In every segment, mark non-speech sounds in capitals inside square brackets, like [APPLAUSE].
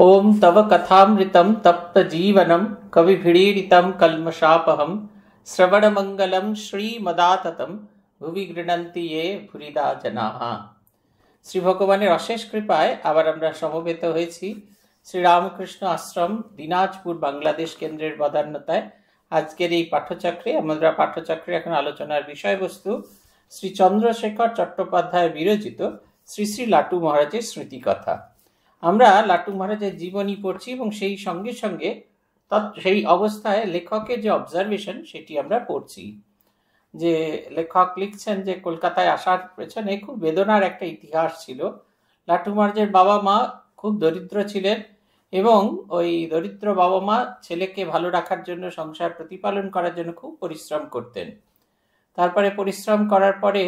ॐ तव कथामृतं तप्तजीवनं कविभिडीरितं कल्मषापहं श्रवणमङ्गलं শ্রীমদাততম ভুবি গৃণন্তি এ ভুরিদা জনাহ শ্রী ভগবানের অশেষ কৃপায় আবার আমরা সমবেত হয়েছি শ্রী রামকৃষ্ণ আশ্রম দিনাজপুর বাংলাদেশ কেন্দ্রের বদান্যতায় আজকের এই পাঠ্যচক্রে আমরা পাঠ্যচক্রে এখন আলোচনার বিষয়বস্তু শ্রী চন্দ্রশেখর চট্টোপাধ্যায় বিরচিত শ্রী শ্রী লাটু মহারাজের স্মৃতিকথা আমরা লাটু মহারাজের জীবনী পড়ছি এবং সেই সঙ্গে সঙ্গে সেই অবস্থায় লেখকের যে অবজারভেশন সেটি আমরা পড়ছি যে লেখক লিখছেন যে কলকাতায় আসার পেছনে খুব বেদনার একটা ইতিহাস ছিল লাটু মহারাজের বাবা মা খুব দরিদ্র ছিলেন এবং ওই দরিদ্র বাবা মা ছেলেকে ভালো রাখার জন্য সংসার প্রতিপালন করার জন্য খুব পরিশ্রম করতেন তারপরে পরিশ্রম করার পরে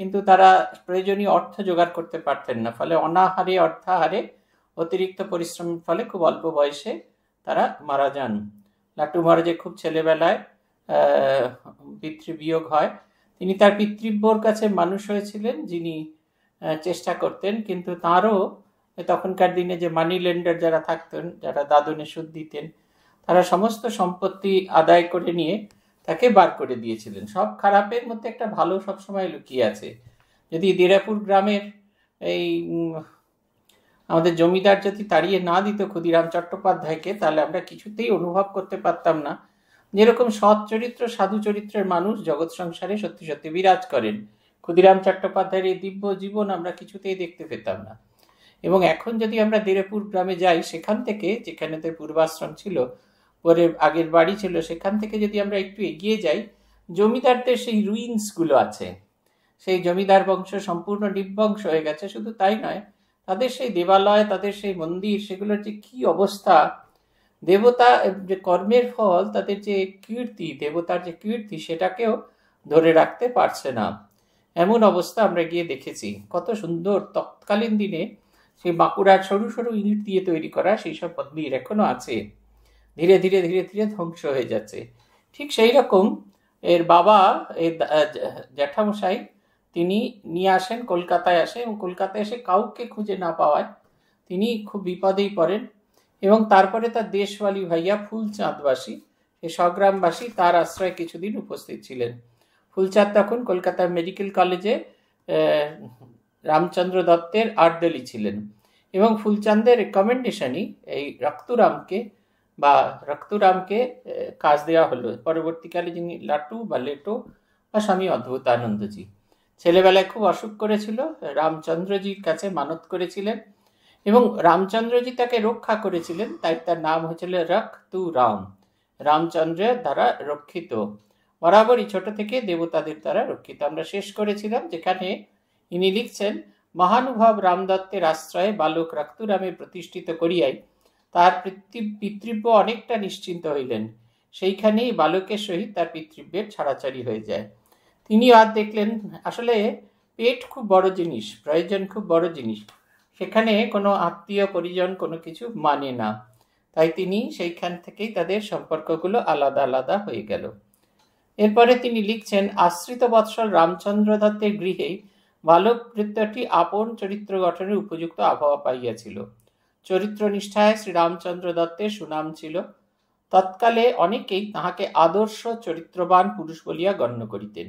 কিন্তু তারা প্রয়োজনীয় অর্থ জোগাড় করতে পারতেন না ফলে অনাহারে অর্থাহারে অতিরিক্ত পরিশ্রমের ফলে খুব অল্প বয়সে তারা মারা যান লাটু মহারাজের খুব ছেলেবেলায় পিতৃবিয়োগ হয় তিনি তার পিতৃব্যর কাছে মানুষ হয়েছিলেন যিনি চেষ্টা করতেন কিন্তু তাঁরও তখনকার দিনে যে মানি লেন্ডার যারা থাকতেন যারা দাদনে সুদ দিতেন তারা সমস্ত সম্পত্তি আদায় করে নিয়ে তাকে বার করে দিয়েছিলেন সব খারাপের মধ্যে একটা ভালো সবসময় লুকিয়ে আছে যদি দিরাপুর গ্রামের এই আমাদের জমিদার যদি তাড়িয়ে না দিত ক্ষুদিরাম চট্টোপাধ্যায়কে তাহলে আমরা কিছুতেই অনুভব করতে পারতাম না যেরকম সৎ চরিত্র সাধু চরিত্রের মানুষ জগৎ সংসারে সত্যি সত্যি বিরাজ করেন ক্ষুদিরাম চট্টোপাধ্যায়ের এই দিব্য জীবন আমরা কিছুতেই দেখতে পেতাম না এবং এখন যদি আমরা দেরেপুর গ্রামে যাই সেখান থেকে যেখানে পূর্বাশ্রম ছিল পরে আগের বাড়ি ছিল সেখান থেকে যদি আমরা একটু এগিয়ে যাই জমিদারদের সেই রুইন্সগুলো আছে সেই জমিদার বংশ সম্পূর্ণ ডিপবংশ হয়ে গেছে শুধু তাই নয় তাদের সেই দেবালয় তাদের সেই মন্দির সেগুলোর যে কী অবস্থা দেবতা যে কর্মের ফল তাদের যে কীর্তি দেবতার যে কীর্তি সেটাকেও ধরে রাখতে পারছে না এমন অবস্থা আমরা গিয়ে দেখেছি কত সুন্দর তৎকালীন দিনে সেই বাঁকুড়ার সরু সরু ইঁট দিয়ে তৈরি করা সেই সব মন্দির এখনও আছে ধীরে ধীরে ধীরে ধীরে ধ্বংস হয়ে যাচ্ছে ঠিক সেই রকম এর বাবা এর জ্যাঠামশাই তিনি নিয়ে আসেন কলকাতায় আসে এবং কলকাতায় এসে কাউকে খুঁজে না পাওয়ায় তিনি খুব বিপদেই পড়েন এবং তারপরে তার দেশওয়ালি ভাইয়া ফুলচাঁদবাসী সে স্বগ্রামবাসী তার আশ্রয়ে কিছুদিন উপস্থিত ছিলেন ফুলচাঁদ তখন কলকাতার মেডিকেল কলেজে রামচন্দ্র দত্তের আর্দলি ছিলেন এবং ফুলচাঁদের রেকমেন্ডেশনই এই রক্তরামকে বা রক্তরামকে কাজ দেওয়া হলো পরবর্তীকালে যিনি লাটু বা লেটো বা স্বামী অদ্ভুত আনন্দজি ছেলেবেলায় খুব অসুখ করেছিল রামচন্দ্রজির কাছে মানত করেছিলেন এবং রামচন্দ্রজি তাকে রক্ষা করেছিলেন তাই তার নাম হয়েছিল তু রাম রামচন্দ্রের দ্বারা রক্ষিত বরাবরই ছোট থেকে দেবতাদের দ্বারা রক্ষিত আমরা শেষ করেছিলাম যেখানে ইনি লিখছেন মহানুভব রামদত্তের আশ্রয়ে বালক রক্তুরামে প্রতিষ্ঠিত করিয়াই তাহার পিতৃব্য অনেকটা নিশ্চিন্ত হইলেন সেইখানেই বালকের সহিত তার পিতৃব্যের ছাড়াছাড়ি হয়ে যায় তিনি আর দেখলেন আসলে পেট খুব বড় জিনিস প্রয়োজন খুব বড় জিনিস সেখানে কোনো আত্মীয় পরিজন কোনো কিছু মানে না তাই তিনি সেইখান থেকেই তাদের সম্পর্কগুলো আলাদা আলাদা হয়ে গেল এরপরে তিনি লিখছেন আশ্রিত বৎসর রামচন্দ্র দত্তের গৃহেই বালক নৃত্যটি আপন চরিত্র গঠনের উপযুক্ত আবহাওয়া পাইয়াছিল চরিত্রনিষ্ঠায় শ্রীরামচন্দ্র দত্তের সুনাম ছিল তৎকালে অনেকেই তাহাকে আদর্শ চরিত্রবান পুরুষ বলিয়া গণ্য করিতেন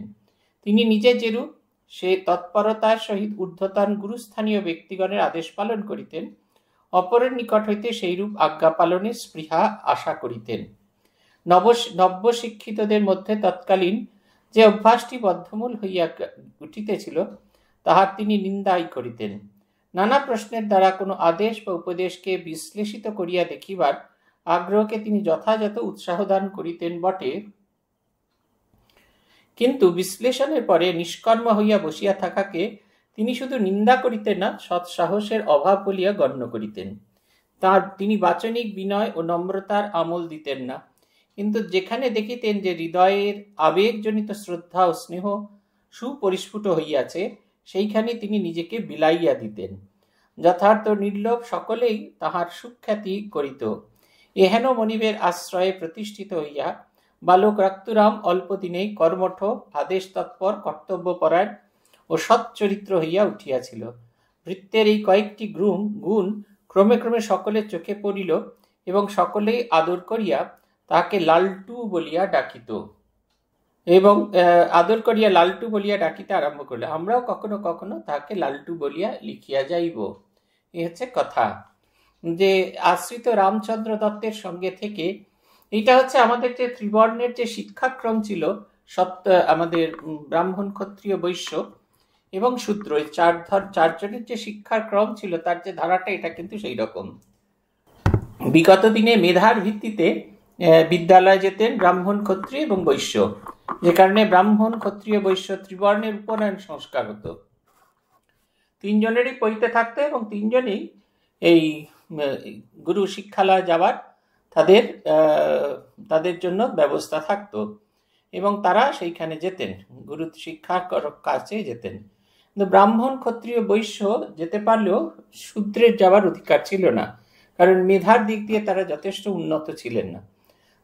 তিনি নিজে যেরূপ সে তৎপরতার সহিত ঊর্ধ্বতান গুরুস্থানীয় ব্যক্তিগণের আদেশ পালন করিতেন অপরের নিকট হইতে সেইরূপ আজ্ঞা পালনে স্পৃহা আশা করিতেন নব নব্য শিক্ষিতদের মধ্যে তৎকালীন যে অভ্যাসটি বদ্ধমূল হইয়া উঠিতেছিল তাহার তিনি নিন্দাই করিতেন নানা প্রশ্নের দ্বারা কোনো আদেশ বা উপদেশকে বিশ্লেষিত করিয়া দেখিবার আগ্রহকে তিনি যথাযথ উৎসাহ দান করিতেন বটে কিন্তু বিশ্লেষণের পরে নিষ্কর্ম হইয়া বসিয়া থাকাকে তিনি শুধু নিন্দা করিতেন না সৎসাহসের অভাব বলিয়া গণ্য করিতেন তার তিনি বাচনিক বিনয় ও নম্রতার আমল দিতেন না কিন্তু যেখানে দেখিতেন যে হৃদয়ের আবেগজনিত শ্রদ্ধা ও স্নেহ সুপরিস্ফুট হইয়াছে সেইখানে তিনি নিজেকে বিলাইয়া দিতেন যথার্থ নির্লোভ সকলেই তাহার সুখ্যাতি করিত এহেন মনিবের আশ্রয়ে প্রতিষ্ঠিত হইয়া বালক অল্প অল্পদিনেই কর্মঠ আদেশ তৎপর কর্তব্যপরায়ণ ও সচ্চরিত্র হইয়া উঠিয়াছিল ভৃত্যের এই কয়েকটি গ্রুম গুণ ক্রমে ক্রমে সকলের চোখে পড়িল এবং সকলেই আদর করিয়া তাহাকে লালটু বলিয়া ডাকিত এবং আদর করিয়া লালটু বলিয়া ডাকিতে আরম্ভ করলে আমরাও কখনো কখনো তাহাকে লালটু বলিয়া লিখিয়া যাইব এ হচ্ছে কথা যে আশ্রিত রামচন্দ্র দত্তের সঙ্গে থেকে এটা হচ্ছে আমাদের যে ত্রিবর্ণের যে শিক্ষাক্রম ছিল সপ্ত আমাদের ব্রাহ্মণ ক্ষত্রিয় বৈশ্য এবং সূত্র এই চার ধর চারজনের যে শিক্ষার ক্রম ছিল তার যে ধারাটা এটা কিন্তু সেই রকম বিগত দিনে মেধার ভিত্তিতে বিদ্যালয়ে যেতেন ব্রাহ্মণ ক্ষত্রিয় এবং বৈশ্য যে কারণে ব্রাহ্মণ ক্ষত্রিয় বৈশ্য ত্রিবর্ণের উপনয়ন সংস্কার হতো তিনজনেরই পড়িতে থাকতো এবং তিনজনই এই গুরু শিক্ষালয় যাওয়ার তাদের তাদের জন্য ব্যবস্থা থাকতো এবং তারা সেইখানে যেতেন গুরু শিক্ষার কাছে যেতেন কিন্তু ব্রাহ্মণ ক্ষত্রিয় বৈশ্য যেতে পারলেও শূদ্রের যাওয়ার অধিকার ছিল না কারণ মেধার দিক দিয়ে তারা যথেষ্ট উন্নত ছিলেন না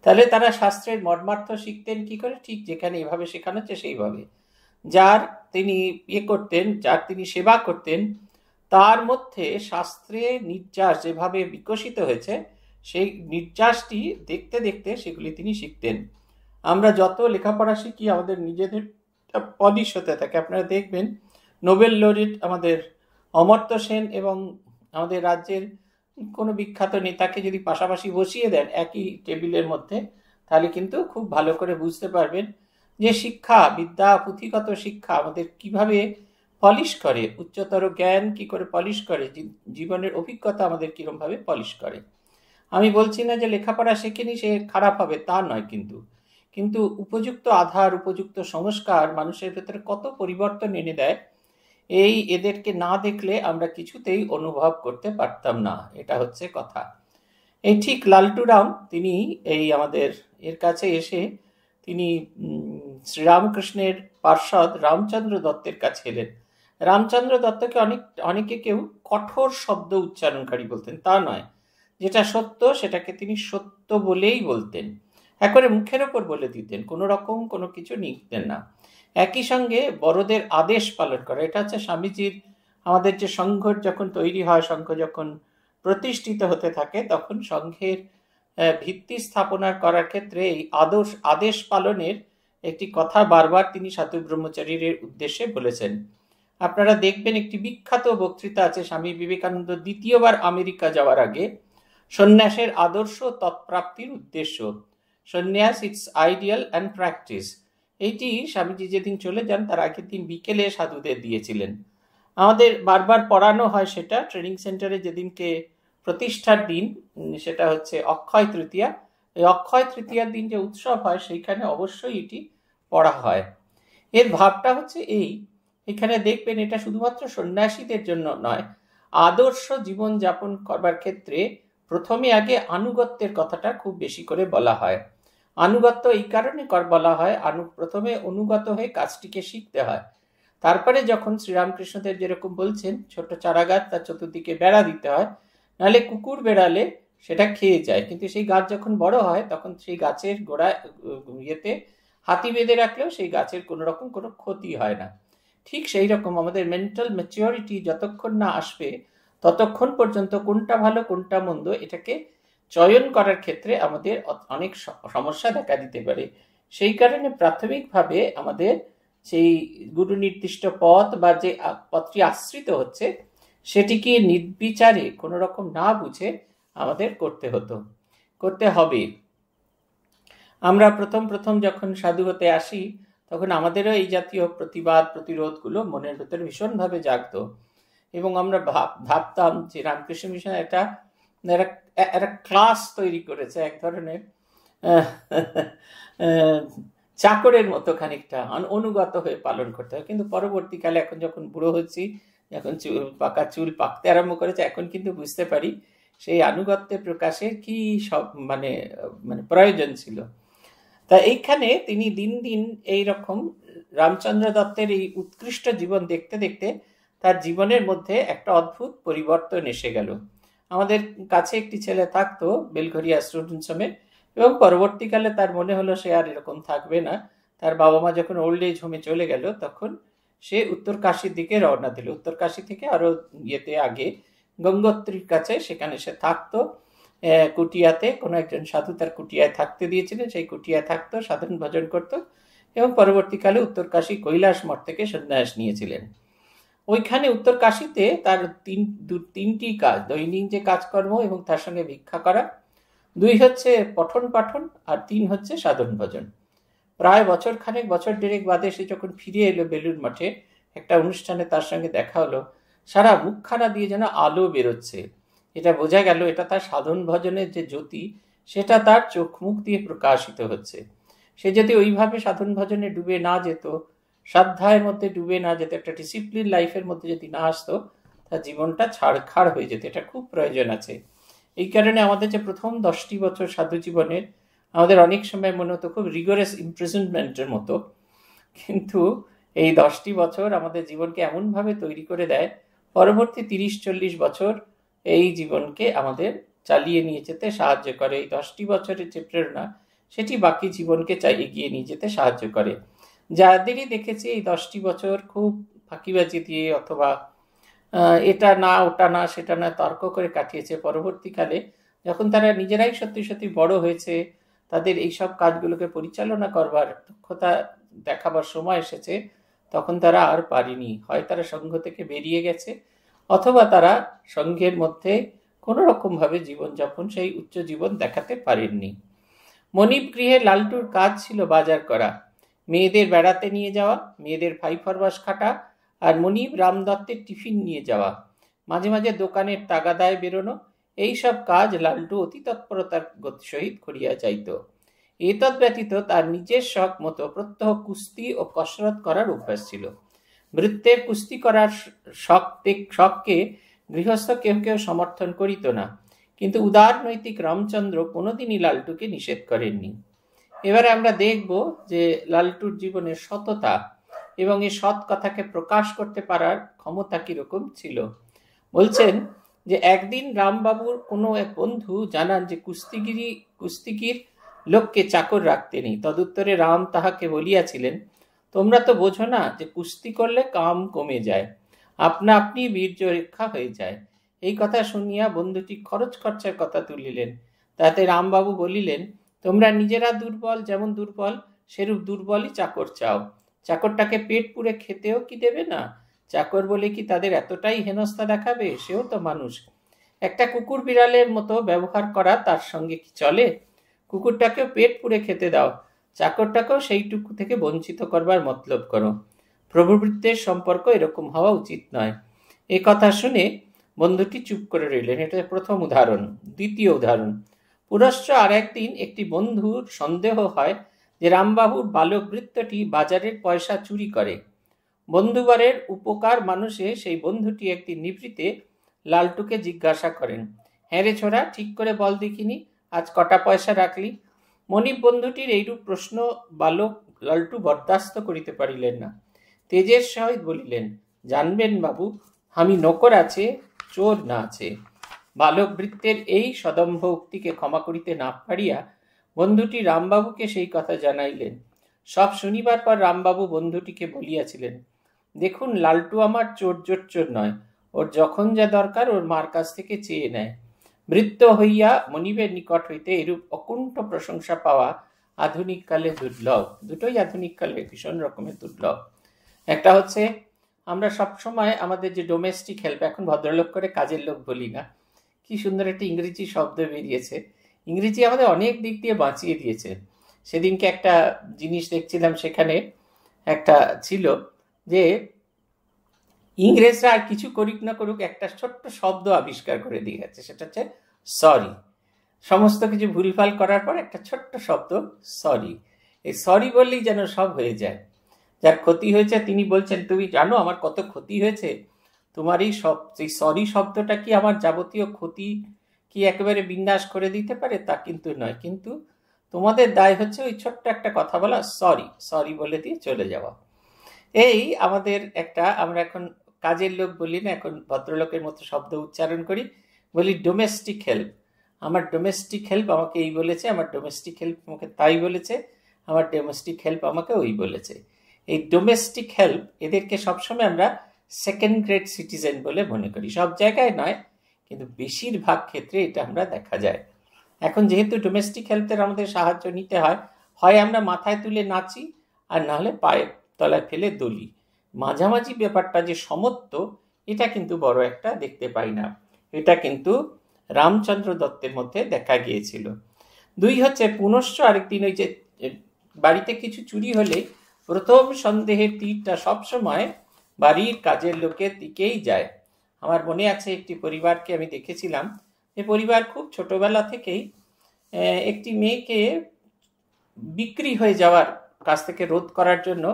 তাহলে তারা শাস্ত্রের মর্মার্থ শিখতেন কি করে ঠিক যেখানে এভাবে শেখানো হচ্ছে সেইভাবে যার তিনি ইয়ে করতেন যার তিনি সেবা করতেন তার মধ্যে শাস্ত্রে নির্যাস যেভাবে বিকশিত হয়েছে সেই নির্যাসটি দেখতে দেখতে সেগুলি তিনি শিখতেন আমরা যত লেখাপড়া শিখি আমাদের নিজেদের পলিশ হতে থাকে আপনারা দেখবেন নোবেল লরিট আমাদের অমর্ত্য সেন এবং আমাদের রাজ্যের কোনো বিখ্যাত নেতাকে যদি পাশাপাশি বসিয়ে দেন একই টেবিলের মধ্যে তাহলে কিন্তু খুব ভালো করে বুঝতে পারবেন যে শিক্ষা বিদ্যা পুঁথিগত শিক্ষা আমাদের কিভাবে পলিশ করে উচ্চতর জ্ঞান কি করে পলিশ করে জীবনের অভিজ্ঞতা আমাদের কিরমভাবে পলিশ করে আমি বলছি না যে লেখাপড়া শেখেনি সে খারাপ হবে তা নয় কিন্তু কিন্তু উপযুক্ত আধার উপযুক্ত সংস্কার মানুষের ভেতরে কত পরিবর্তন এনে দেয় এই এদেরকে না দেখলে আমরা কিছুতেই অনুভব করতে পারতাম না এটা হচ্ছে কথা এই ঠিক রাম তিনি এই আমাদের এর কাছে এসে তিনি শ্রীরামকৃষ্ণের পার্ষদ রামচন্দ্র দত্তের কাছে এলেন রামচন্দ্র দত্তকে অনেক অনেকে কেউ কঠোর শব্দ উচ্চারণকারী বলতেন তা নয় যেটা সত্য সেটাকে তিনি সত্য বলেই বলতেন একবারে মুখের ওপর বলে দিতেন কোনো রকম কোনো কিছু লিখতেন না একই সঙ্গে বড়দের আদেশ পালন করা এটা হচ্ছে স্বামীজির আমাদের যে সংঘ যখন তৈরি হয় সংঘ যখন প্রতিষ্ঠিত হতে থাকে তখন সংঘের ভিত্তি স্থাপনা করার ক্ষেত্রে এই আদর্শ আদেশ পালনের একটি কথা বারবার তিনি সাধু ব্রহ্মচারীর উদ্দেশ্যে বলেছেন আপনারা দেখবেন একটি বিখ্যাত বক্তৃতা আছে স্বামী বিবেকানন্দ দ্বিতীয়বার আমেরিকা যাওয়ার আগে সন্ন্যাসের আদর্শ তৎপ্রাপ্তির উদ্দেশ্য সন্ন্যাস ইটস আইডিয়াল অ্যান্ড প্র্যাকটিস এইটি স্বামীজি যেদিন চলে যান তার আগের দিন বিকেলে সাধুদের দিয়েছিলেন আমাদের বারবার পড়ানো হয় সেটা ট্রেনিং সেন্টারে যেদিনকে প্রতিষ্ঠার দিন সেটা হচ্ছে অক্ষয় তৃতীয়া এই অক্ষয় তৃতীয়ার দিন যে উৎসব হয় সেইখানে অবশ্যই এটি পড়া হয় এর ভাবটা হচ্ছে এই এখানে দেখবেন এটা শুধুমাত্র সন্ন্যাসীদের জন্য নয় আদর্শ জীবন যাপন করবার ক্ষেত্রে প্রথমে আগে আনুগত্যের কথাটা খুব বেশি করে বলা হয় আনুগত্য এই কারণে কর বলা হয় আনু প্রথমে অনুগত হয়ে কাজটিকে শিখতে হয় তারপরে যখন শ্রীরামকৃষ্ণদেব যেরকম বলছেন ছোট চারা গাছ তার চতুর্দিকে বেড়া দিতে হয় নাহলে কুকুর বেড়ালে সেটা খেয়ে যায় কিন্তু সেই গাছ যখন বড় হয় তখন সেই গাছের গোড়া ইয়েতে হাতি বেঁধে রাখলেও সেই গাছের কোনো রকম কোনো ক্ষতি হয় না ঠিক সেই রকম আমাদের মেন্টাল ম্যাচিওরিটি যতক্ষণ না আসবে ততক্ষণ পর্যন্ত কোনটা ভালো কোনটা মন্দ এটাকে চয়ন করার ক্ষেত্রে আমাদের অনেক সমস্যা দেখা দিতে পারে সেই কারণে প্রাথমিকভাবে আমাদের সেই গুরু নির্দিষ্ট পথ বা যে পথটি আশ্রিত হচ্ছে সেটিকে নির্বিচারে কোনো রকম না বুঝে আমাদের করতে হতো করতে হবে আমরা প্রথম প্রথম যখন সাধু হতে আসি তখন আমাদেরও এই জাতীয় প্রতিবাদ প্রতিরোধগুলো মনের ভেতরে ভীষণভাবে জাগত এবং আমরা ভাবতাম যে রামকৃষ্ণ মিশন একটা মানে একটা ক্লাস তৈরি করেছে এক ধরনের চাকরের মতো খানিকটা অনুগত হয়ে পালন করতে হয় কিন্তু পরবর্তীকালে এখন যখন বুড়ো হচ্ছি যখন চুল পাকা চুল পাকতে আরম্ভ করেছে এখন কিন্তু বুঝতে পারি সেই আনুগত্যের প্রকাশের কি সব মানে মানে প্রয়োজন ছিল তা এইখানে তিনি দিন দিন এই রকম রামচন্দ্র দত্তের এই উৎকৃষ্ট জীবন দেখতে দেখতে তার জীবনের মধ্যে একটা অদ্ভুত পরিবর্তন এসে গেল আমাদের কাছে একটি ছেলে থাকতো বেলঘরিয়া স্টুডেন্ট হোমে এবং পরবর্তীকালে তার মনে হলো সে আর এরকম থাকবে না তার বাবা মা যখন ওল্ড এজ হোমে চলে গেল তখন সে উত্তরকাশীর দিকে রওনা দিল উত্তরকাশী থেকে আরও ইয়েতে আগে গঙ্গোত্রীর কাছে সেখানে সে থাকতো কুটিয়াতে কোনো একজন সাধু তার কুটিয়ায় থাকতে দিয়েছিলেন সেই কুটিয়ায় থাকতো সাধারণ ভজন করত এবং পরবর্তীকালে উত্তরকাশী কৈলাস মঠ থেকে সন্ন্যাস নিয়েছিলেন ওইখানে উত্তর কাশিতে তার তিন তিনটি কাজ দৈনিক যে কাজকর্ম এবং তার সঙ্গে ভিক্ষা করা দুই হচ্ছে পঠন পাঠন আর তিন হচ্ছে সাধন ভজন প্রায় বছর খানেক বছর ডেরেক বাদে সে যখন ফিরে এলো বেলুর মঠে একটা অনুষ্ঠানে তার সঙ্গে দেখা হলো সারা মুখখানা দিয়ে যেন আলো বেরোচ্ছে এটা বোঝা গেল এটা তার সাধন ভজনের যে জ্যোতি সেটা তার চোখ মুখ দিয়ে প্রকাশিত হচ্ছে সে যদি ওইভাবে সাধন ভজনে ডুবে না যেত সাধ্যায়ের মধ্যে ডুবে না যেতে একটা ডিসিপ্লিন লাইফের মধ্যে যদি না আসতো তা জীবনটা ছাড়খাড় হয়ে যেত এটা খুব প্রয়োজন আছে এই কারণে আমাদের যে প্রথম দশটি বছর সাধু জীবনের আমাদের অনেক সময় মনে হতো খুব রিগোরাস ইমপ্রেজেন্টমেন্টের মতো কিন্তু এই দশটি বছর আমাদের জীবনকে এমনভাবে তৈরি করে দেয় পরবর্তী তিরিশ চল্লিশ বছর এই জীবনকে আমাদের চালিয়ে নিয়ে যেতে সাহায্য করে এই দশটি বছরের যে প্রেরণা সেটি বাকি জীবনকে চাই এগিয়ে নিয়ে যেতে সাহায্য করে যাদেরই দেখেছি এই দশটি বছর খুব ফাঁকিবাজি দিয়ে অথবা এটা না ওটা না সেটা না তর্ক করে কাটিয়েছে পরবর্তীকালে যখন তারা নিজেরাই সত্যি সত্যি বড় হয়েছে তাদের এইসব কাজগুলোকে পরিচালনা করবার দক্ষতা দেখাবার সময় এসেছে তখন তারা আর পারেনি হয় তারা সংঘ থেকে বেরিয়ে গেছে অথবা তারা সংঘের মধ্যে কোনো রকমভাবে জীবনযাপন সেই উচ্চ জীবন দেখাতে পারেননি মনিপ গৃহে লালটুর কাজ ছিল বাজার করা মেয়েদের বেড়াতে নিয়ে যাওয়া মেয়েদের ফাইফরবাস খাটা আর মনিব রাম দত্তের টিফিন নিয়ে যাওয়া মাঝে মাঝে দোকানের তাগাদায় বেরোনো এইসব কাজ লালটু অতি তৎপরতার সহিত করিয়া যাইত এতদ ব্যতীত তার নিজের শখ মতো প্রত্যহ কুস্তি ও কসরত করার অভ্যাস ছিল বৃত্তের কুস্তি করার শখ শখকে গৃহস্থ কেউ কেউ সমর্থন করিত না কিন্তু উদার নৈতিক রামচন্দ্র কোনোদিনই লালটুকে নিষেধ করেননি এবারে আমরা দেখব যে লালটুর জীবনের সততা এবং এই সৎ কথাকে প্রকাশ করতে পারার ক্ষমতা কীরকম ছিল বলছেন যে একদিন রামবাবুর কোনো এক বন্ধু জানান যে কুস্তিগিরি কুস্তিগির লোককে চাকর রাখতে নেই তদুত্তরে রাম তাহাকে বলিয়াছিলেন তোমরা তো বোঝো না যে কুস্তি করলে কাম কমে যায় আপনা আপনি বীর্য রেক্ষা হয়ে যায় এই কথা শুনিয়া বন্ধুটি খরচ খরচার কথা তুলিলেন তাতে রামবাবু বলিলেন তোমরা নিজেরা দুর্বল যেমন দুর্বল সেরূপ দুর্বলই চাকর চাও চাকরটাকে পেট পুড়ে খেতেও কি দেবে না চাকর বলে কি তাদের এতটাই হেনস্থা দেখাবে সেও তো মানুষ একটা কুকুর বিড়ালের মতো ব্যবহার করা তার সঙ্গে কি চলে কুকুরটাকেও পেট পুড়ে খেতে দাও চাকরটাকেও সেইটুকু থেকে বঞ্চিত করবার মতলব করো প্রভুবৃত্তের সম্পর্ক এরকম হওয়া উচিত নয় এ কথা শুনে বন্ধুটি চুপ করে রইলেন এটা প্রথম উদাহরণ দ্বিতীয় উদাহরণ পুনশ্চ আর একদিন একটি বন্ধুর সন্দেহ হয় যে রামবাহুর বালক বৃত্তটি বাজারের পয়সা চুরি করে বন্ধুবারের উপকার মানুষে সেই বন্ধুটি একটি নিভৃতে লালটুকে জিজ্ঞাসা করেন হ্যাঁ রে ছোড়া ঠিক করে বল দেখিনি আজ কটা পয়সা রাখলি মনিপ বন্ধুটির এইরূপ প্রশ্ন বালক লালটু বরদাস্ত করিতে পারিলেন না তেজের সহিত বলিলেন জানবেন বাবু আমি নকর আছে চোর না আছে বালক বৃত্তের এই সদম্ভ উক্তিকে ক্ষমা করিতে না পারিয়া বন্ধুটি রামবাবুকে সেই কথা জানাইলেন সব শুনিবার পর রামবাবু বন্ধুটিকে বলিয়াছিলেন দেখুন লালটু আমার চোর চোর চোর নয় ওর যখন যা দরকার ওর মার কাছ থেকে চেয়ে নেয় বৃত্ত হইয়া মনিবের নিকট হইতে এরূপ অকুণ্ঠ প্রশংসা পাওয়া আধুনিককালে দুর্লভ দুটোই আধুনিককালে ভীষণ রকমের দুর্লভ একটা হচ্ছে আমরা সবসময় আমাদের যে ডোমেস্টিক হেল্প এখন ভদ্রলোক করে কাজের লোক বলি না কি সুন্দর একটা ইংরেজি শব্দ বেরিয়েছে ইংরেজি আমাদের অনেক দিক দিয়ে বাঁচিয়ে দিয়েছে সেদিনকে একটা জিনিস দেখছিলাম সেখানে একটা ছিল যে ইংরেজরা আর কিছু করুক না করুক একটা ছোট্ট শব্দ আবিষ্কার করে দিয়ে গেছে সেটা হচ্ছে সরি সমস্ত কিছু ভুলভাল করার পর একটা ছোট্ট শব্দ সরি এই সরি বললেই যেন সব হয়ে যায় যার ক্ষতি হয়েছে তিনি বলছেন তুমি জানো আমার কত ক্ষতি হয়েছে তোমার এই সব এই সরি শব্দটা কি আমার যাবতীয় ক্ষতি কি একেবারে বিন্যাস করে দিতে পারে তা কিন্তু নয় কিন্তু তোমাদের দায় হচ্ছে ওই ছোট্ট একটা কথা বলা সরি সরি বলে দিয়ে চলে যাওয়া এই আমাদের একটা আমরা এখন কাজের লোক বলি না এখন ভদ্রলোকের মতো শব্দ উচ্চারণ করি বলি ডোমেস্টিক হেল্প আমার ডোমেস্টিক হেল্প আমাকে এই বলেছে আমার ডোমেস্টিক হেল্প আমাকে তাই বলেছে আমার ডোমেস্টিক হেল্প আমাকে ওই বলেছে এই ডোমেস্টিক হেল্প এদেরকে সবসময় আমরা সেকেন্ড গ্রেড সিটিজেন বলে মনে করি সব জায়গায় নয় কিন্তু বেশিরভাগ ক্ষেত্রে এটা আমরা দেখা যায় এখন যেহেতু ডোমেস্টিক হেলথের আমাদের সাহায্য নিতে হয় হয় আমরা মাথায় তুলে নাচি আর নাহলে পায়ের তলায় ফেলে দলি মাঝামাঝি ব্যাপারটা যে সমত্ব এটা কিন্তু বড় একটা দেখতে পাই না এটা কিন্তু রামচন্দ্র দত্তের মধ্যে দেখা গিয়েছিল দুই হচ্ছে পুনশ্চ আরেকদিন ওই যে বাড়িতে কিছু চুরি হলে প্রথম সন্দেহের তীরটা সবসময় বাড়ির কাজের লোকের দিকেই যায় আমার মনে আছে একটি পরিবারকে আমি দেখেছিলাম যে পরিবার খুব ছোটবেলা থেকেই একটি মেয়েকে বিক্রি হয়ে যাওয়ার কাছ থেকে রোধ করার জন্য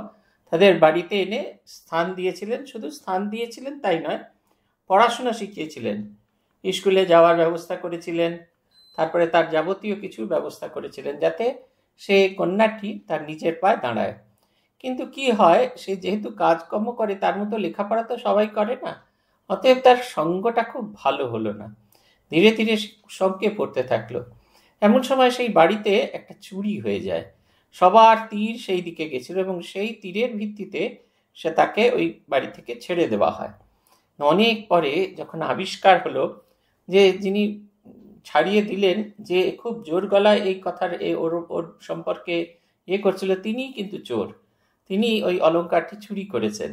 তাদের বাড়িতে এনে স্থান দিয়েছিলেন শুধু স্থান দিয়েছিলেন তাই নয় পড়াশোনা শিখিয়েছিলেন স্কুলে যাওয়ার ব্যবস্থা করেছিলেন তারপরে তার যাবতীয় কিছু ব্যবস্থা করেছিলেন যাতে সে কন্যাটি তার নিজের পায়ে দাঁড়ায় কিন্তু কি হয় সে যেহেতু কাজকর্ম করে তার মতো লেখাপড়া তো সবাই করে না অতএব তার সঙ্গটা খুব ভালো হলো না ধীরে ধীরে সবকে পড়তে থাকলো এমন সময় সেই বাড়িতে একটা চুরি হয়ে যায় সবার তীর সেই দিকে গেছিল এবং সেই তীরের ভিত্তিতে সে তাকে ওই বাড়ি থেকে ছেড়ে দেওয়া হয় অনেক পরে যখন আবিষ্কার হলো যে যিনি ছাড়িয়ে দিলেন যে খুব জোর গলায় এই কথার ওর ওর সম্পর্কে ইয়ে করছিল তিনিই কিন্তু চোর তিনি ওই অলঙ্কারটি চুরি করেছেন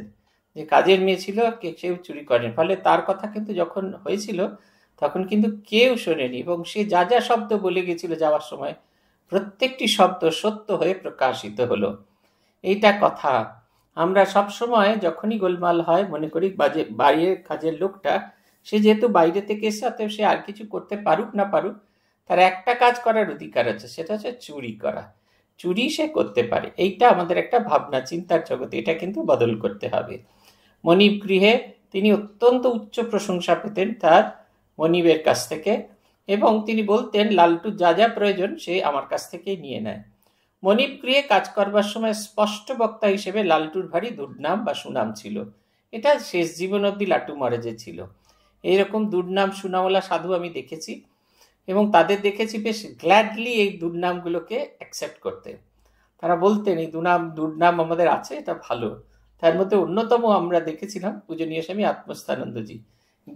যে কাজের মেয়ে ছিল কেউ চুরি করেন ফলে তার কথা কিন্তু যখন হয়েছিল তখন কিন্তু কেউ শোনেনি এবং সে যা যা শব্দ বলে গেছিল যাওয়ার সময় প্রত্যেকটি শব্দ সত্য হয়ে প্রকাশিত হলো এইটা কথা আমরা সব সময় যখনই গোলমাল হয় মনে করি বাজে বাইরের কাজের লোকটা সে যেহেতু বাইরে থেকে এসে অতএব সে আর কিছু করতে পারুক না পারুক তার একটা কাজ করার অধিকার আছে সেটা হচ্ছে চুরি করা চুরি সে করতে পারে এইটা আমাদের একটা ভাবনা চিন্তার জগতে এটা কিন্তু বদল করতে হবে মনিব গৃহে তিনি অত্যন্ত উচ্চ প্রশংসা পেতেন তার মনিবের কাছ থেকে এবং তিনি বলতেন লালটু যা যা প্রয়োজন সে আমার কাছ থেকে নিয়ে নেয় মনিব গৃহে কাজ করবার সময় স্পষ্ট বক্তা হিসেবে লালটুর ভারী দুর্নাম বা সুনাম ছিল এটা শেষ জীবন অবধি লাটু মরে ছিল এইরকম দুর্নাম সুনামলা সাধু আমি দেখেছি এবং তাদের দেখেছি বেশ গ্ল্যাডলি এই দুর্নামগুলোকে অ্যাকসেপ্ট করতে তারা বলতেন এই দুর্নাম দুর্নাম আমাদের আছে এটা ভালো তার মধ্যে অন্যতম আমরা দেখেছিলাম পূজনীয় স্বামী আত্মস্থানন্দজি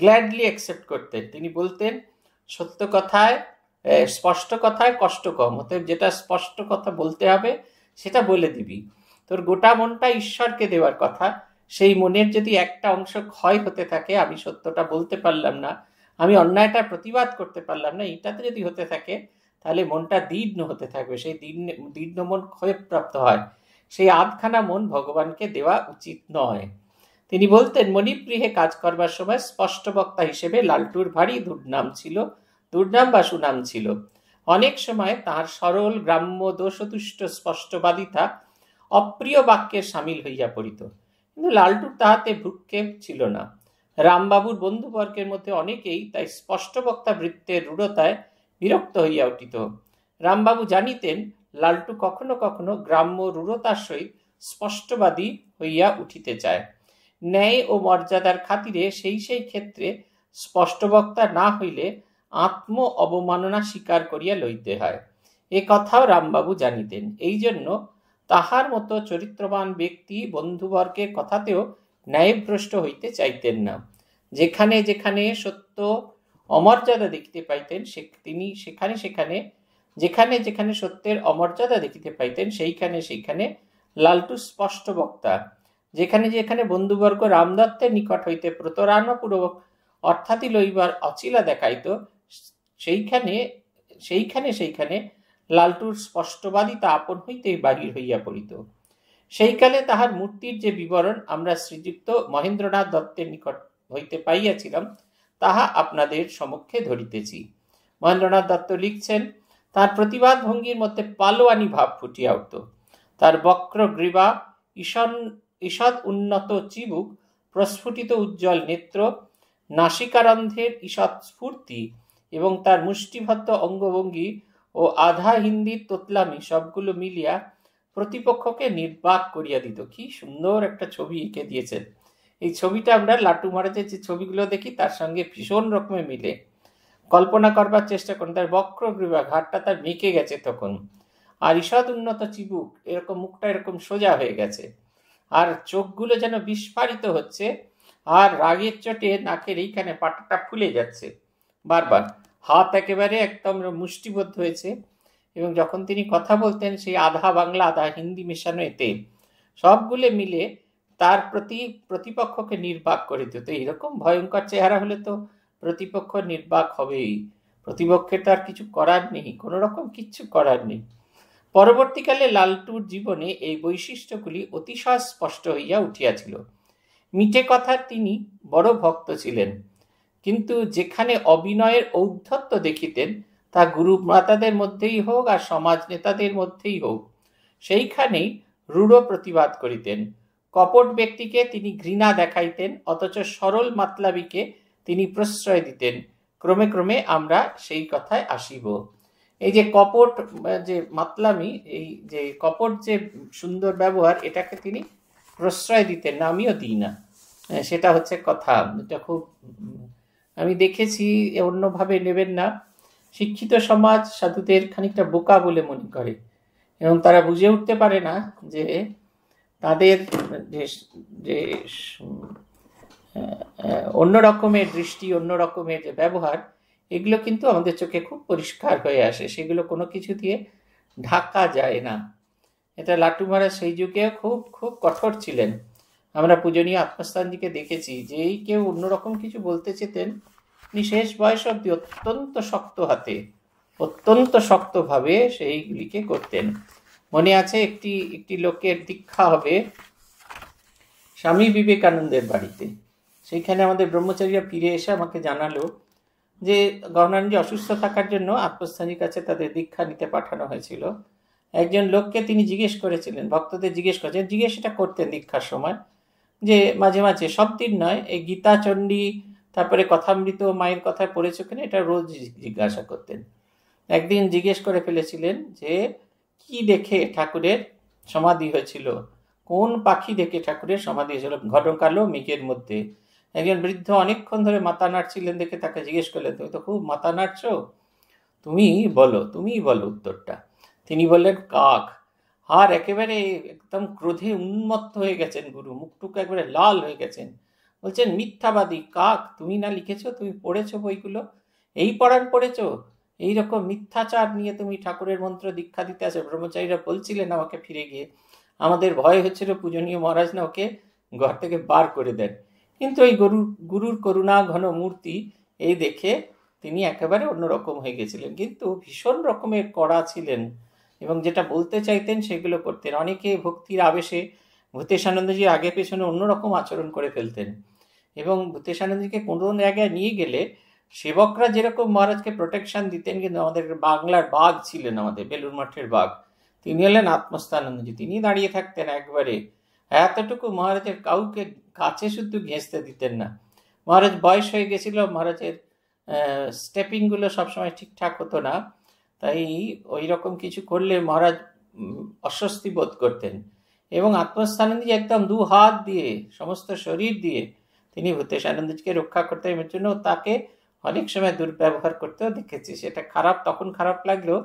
গ্ল্যাডলি অ্যাকসেপ্ট করতেন তিনি বলতেন সত্য কথায় স্পষ্ট কথায় কষ্ট কম অতএব যেটা স্পষ্ট কথা বলতে হবে সেটা বলে দিবি তোর গোটা মনটা ঈশ্বরকে দেওয়ার কথা সেই মনের যদি একটা অংশ ক্ষয় হতে থাকে আমি সত্যটা বলতে পারলাম না আমি অন্যায়টা প্রতিবাদ করতে পারলাম না এটাতে যদি হতে থাকে তাহলে মনটা দীর্ণ হতে থাকবে সেই দীর্ণ দীর্ণ মন ক্ষয়প্রাপ্ত হয় সেই আধখানা মন ভগবানকে দেওয়া উচিত নয় তিনি বলতেন মণিপৃহে কাজ করবার সময় স্পষ্ট বক্তা হিসেবে লালটুর ভারী দুর্নাম ছিল দুর্নাম বা সুনাম ছিল অনেক সময় তাহার সরল গ্রাম্য দোষতুষ্ট স্পষ্টবাদিতা অপ্রিয় বাক্যে সামিল হইয়া পড়িত কিন্তু লালটুর তাহাতে ভ্রুক্ষেপ ছিল না রামবাবুর বন্ধুবর্গের মধ্যে অনেকেই তাই স্পষ্টবক্তা বৃত্তের রূঢ়তায় বিরক্ত হইয়া উঠিত রামবাবু জানিতেন লালটু কখনো কখনো গ্রাম্য রূঢ়তার সহিত স্পষ্টবাদী হইয়া উঠিতে চায় ন্যায় ও মর্যাদার খাতিরে সেই সেই ক্ষেত্রে স্পষ্টবক্তা না হইলে আত্ম অবমাননা স্বীকার করিয়া লইতে হয় এ কথাও রামবাবু জানিতেন এই জন্য তাহার মতো চরিত্রবান ব্যক্তি বন্ধুবর্গের কথাতেও ন্যায়ভ্রষ্ট হইতে চাইতেন না যেখানে যেখানে সত্য অমর্যাদা দেখিতে পাইতেন সে তিনি সেখানে সেখানে যেখানে যেখানে সত্যের অমর্যাদা দেখিতে পাইতেন সেইখানে সেইখানে লালটু স্পষ্ট বক্তা যেখানে যেখানে বন্ধুবর্গ রামদত্তের নিকট হইতে প্রতরানপূর্বক অর্থাৎই লইবার অচিলা দেখাইত সেইখানে সেইখানে সেইখানে লালটুর স্পষ্টবাদিতা আপন হইতে বাহির হইয়া পড়িত সেইকালে তাহার মূর্তির যে বিবরণ আমরা শ্রীযুক্ত মহেন্দ্রনাথ দত্তের নিকট হইতে পাইয়াছিলাম তাহা আপনাদের সমক্ষে ধরিতেছি মহেন্দ্রনাথ দত্ত লিখছেন তার প্রতিবাদ ভঙ্গির মধ্যে পালোয়ানি ভাব ফুটিয়া উঠত তার বক্র গ্রীবা ঈশন ঈষৎ উন্নত চিবুক প্রস্ফুটিত উজ্জ্বল নেত্র নাসিকারন্ধের ঈষৎ স্ফূর্তি এবং তার মুষ্টিভত্ত অঙ্গভঙ্গি ও আধা হিন্দির তোতলামি সবগুলো মিলিয়া প্রতিপক্ষকে নির্বাক করিয়া দিত কি সুন্দর একটা ছবি এঁকে দিয়েছেন এই ছবিটা আমরা লাটু মহারাজের যে ছবিগুলো দেখি তার সঙ্গে ভীষণ রকমে মিলে কল্পনা করবার চেষ্টা করুন তার বক্রগ্রীবা ঘাটটা তার মেকে গেছে তখন আর ঈষদ উন্নত চিবুক এরকম মুখটা এরকম সোজা হয়ে গেছে আর চোখগুলো যেন বিস্ফারিত হচ্ছে আর রাগের চটে নাকের এইখানে পাটাটা ফুলে যাচ্ছে বারবার হাত একেবারে একদম মুষ্টিবোধ হয়েছে এবং যখন তিনি কথা বলতেন সেই আধা বাংলা আধা হিন্দি মেশানো এতে সবগুলো মিলে তার প্রতি প্রতিপক্ষকে নির্বাক করে দিত এইরকম ভয়ঙ্কর চেহারা হলে তো প্রতিপক্ষ নির্বাক হবেই প্রতিপক্ষের তার কিছু করার নেই কোনো রকম কিচ্ছু করার নেই পরবর্তীকালে লালটুর জীবনে এই বৈশিষ্ট্যগুলি অতিশয় স্পষ্ট হইয়া উঠিয়াছিল মিটে কথার তিনি বড় ভক্ত ছিলেন কিন্তু যেখানে অভিনয়ের ঔদ্ধত্য দেখিতেন তা গ্রুপ মাতাদের মধ্যেই হোক আর সমাজ নেতাদের মধ্যেই হোক সেইখানেই রূঢ় প্রতিবাদ করিতেন কপট ব্যক্তিকে তিনি ঘৃণা দেখাইতেন অথচ সরল মাতলাবিকে তিনি প্রশ্রয় দিতেন ক্রমে ক্রমে আমরা সেই কথায় আসিব এই যে কপট যে মাতলামি এই যে কপট যে সুন্দর ব্যবহার এটাকে তিনি প্রশ্রয় দিতেন না আমিও দিই না হ্যাঁ, সেটা হচ্ছে কথা এটা খুব আমি দেখেছি অন্যভাবে নেবেন না শিক্ষিত সমাজ সাধুদের খানিকটা বোকা বলে মনে করে এবং তারা বুঝে উঠতে পারে না যে তাদের যে যে অন্য রকমের দৃষ্টি অন্য রকমের যে ব্যবহার এগুলো কিন্তু আমাদের চোখে খুব পরিষ্কার হয়ে আসে সেগুলো কোনো কিছু দিয়ে ঢাকা যায় না এটা লাটু মহারাজ সেই যুগে খুব খুব কঠোর ছিলেন আমরা পূজনীয় আত্মস্থানজিকে দেখেছি যেই কেউ অন্যরকম কিছু বলতে চেতেন আপনি শেষ বয়স অব্দি অত্যন্ত শক্ত হাতে অত্যন্ত শক্তভাবে সেইগুলিকে করতেন মনে আছে একটি একটি লোকের দীক্ষা হবে স্বামী বিবেকানন্দের বাড়িতে সেইখানে আমাদের ব্রহ্মচারীরা ফিরে এসে আমাকে জানালো যে গভর্নরজি অসুস্থ থাকার জন্য আত্মস্থানীর কাছে তাদের দীক্ষা নিতে পাঠানো হয়েছিল একজন লোককে তিনি জিজ্ঞেস করেছিলেন ভক্তদের জিজ্ঞেস করেছেন জিজ্ঞেস এটা করতেন দীক্ষার সময় যে মাঝে মাঝে সব দিন নয় এই গীতাচণ্ডী তারপরে কথামৃত মায়ের কথা পড়েছ কিনা এটা রোজ জিজ্ঞাসা করতেন একদিন জিজ্ঞেস করে ফেলেছিলেন যে কি দেখে ঠাকুরের সমাধি হয়েছিল কোন পাখি দেখে ঠাকুরের সমাধি হয়েছিল ঘটকালো মেঘের মধ্যে একজন বৃদ্ধ অনেকক্ষণ ধরে মাথা নাড়ছিলেন দেখে তাকে জিজ্ঞেস করলেন তুমি তো খুব মাথা নাড়ছ তুমি বলো তুমিই বলো উত্তরটা তিনি বললেন কাক আর একেবারে একদম ক্রোধে উন্মত্ত হয়ে গেছেন গুরু মুখটুকু একবারে লাল হয়ে গেছেন বলছেন মিথ্যাবাদী কাক তুমি না লিখেছো তুমি পড়েছো বইগুলো এই পড়ান পড়েছো এই রকম মিথ্যাচার নিয়ে তুমি ঠাকুরের মন্ত্র দীক্ষা দিতে আসো ব্রহ্মচারীরা বলছিলেন আমাকে ফিরে গিয়ে আমাদের ভয় হচ্ছিল পূজনীয় মহারাজ না ওকে ঘর থেকে বার করে দেন কিন্তু ওই গরু গুরুর করুণা ঘন মূর্তি এই দেখে তিনি একেবারে অন্যরকম হয়ে গেছিলেন কিন্তু ভীষণ রকমের কড়া ছিলেন এবং যেটা বলতে চাইতেন সেগুলো করতেন অনেকে ভক্তির আবেশে ভূতেশানন্দজি আগে পেছনে অন্যরকম আচরণ করে ফেলতেন এবং ভূতেশানন্দজিকে কোনো জায়গায় নিয়ে গেলে সেবকরা যেরকম মহারাজকে প্রোটেকশন দিতেন কিন্তু আমাদের বাংলার বাঘ ছিলেন আমাদের বেলুর মঠের বাঘ তিনি হলেন আত্মস্থানন্দজি তিনি দাঁড়িয়ে থাকতেন একবারে এতটুকু মহারাজের কাউকে কাছে শুধু ঘেঁচতে দিতেন না মহারাজ বয়স হয়ে গেছিল মহারাজের স্টেপিংগুলো সবসময় ঠিকঠাক হতো না তাই ওই রকম কিছু করলে মহারাজ অস্বস্তি বোধ করতেন এবং আত্মস্থানন্দী একদম দু হাত দিয়ে সমস্ত শরীর দিয়ে তিনি ভূতেশ আনন্দজিকে রক্ষা করতে এর জন্য তাকে অনেক সময় দুর্ব্যবহার করতেও দেখেছি সেটা খারাপ তখন খারাপ লাগলেও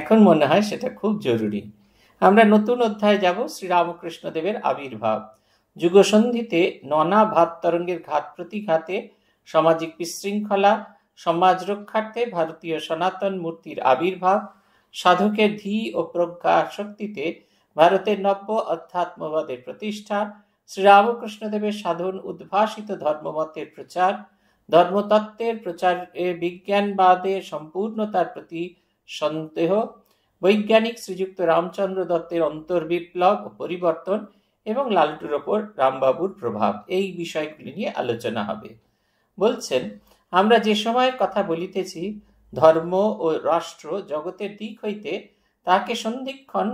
এখন মনে হয় সেটা খুব জরুরি আমরা নতুন অধ্যায় যাব শ্রীরামকৃষ্ণদেবের আবির্ভাব যুগসন্ধিতে ননা ভাব তরঙ্গের ঘাত প্রতিঘাতে সামাজিক বিশৃঙ্খলা সমাজ রক্ষার্থে ভারতীয় সনাতন মূর্তির আবির্ভাব সাধকের ধী ও প্রজ্ঞা শক্তিতে ভারতের নব্য অধ্যাত্মবাদের প্রতিষ্ঠা শ্রীরামকৃষ্ণদেবের সাধন উদ্ভাসিত ধর্মমতের প্রচার ধর্মতত্ত্বের প্রচার বিজ্ঞানবাদের সম্পূর্ণতার প্রতি সন্দেহ বৈজ্ঞানিক শ্রীযুক্ত রামচন্দ্র দত্তের অন্তর্বিপ্লব ও পরিবর্তন এবং লালটুর ওপর রামবাবুর প্রভাব এই বিষয়গুলি নিয়ে আলোচনা হবে বলছেন আমরা যে সময়ের কথা বলিতেছি ধর্ম ও রাষ্ট্র জগতের দিক হইতে তাহাকে সন্ধিক্ষণ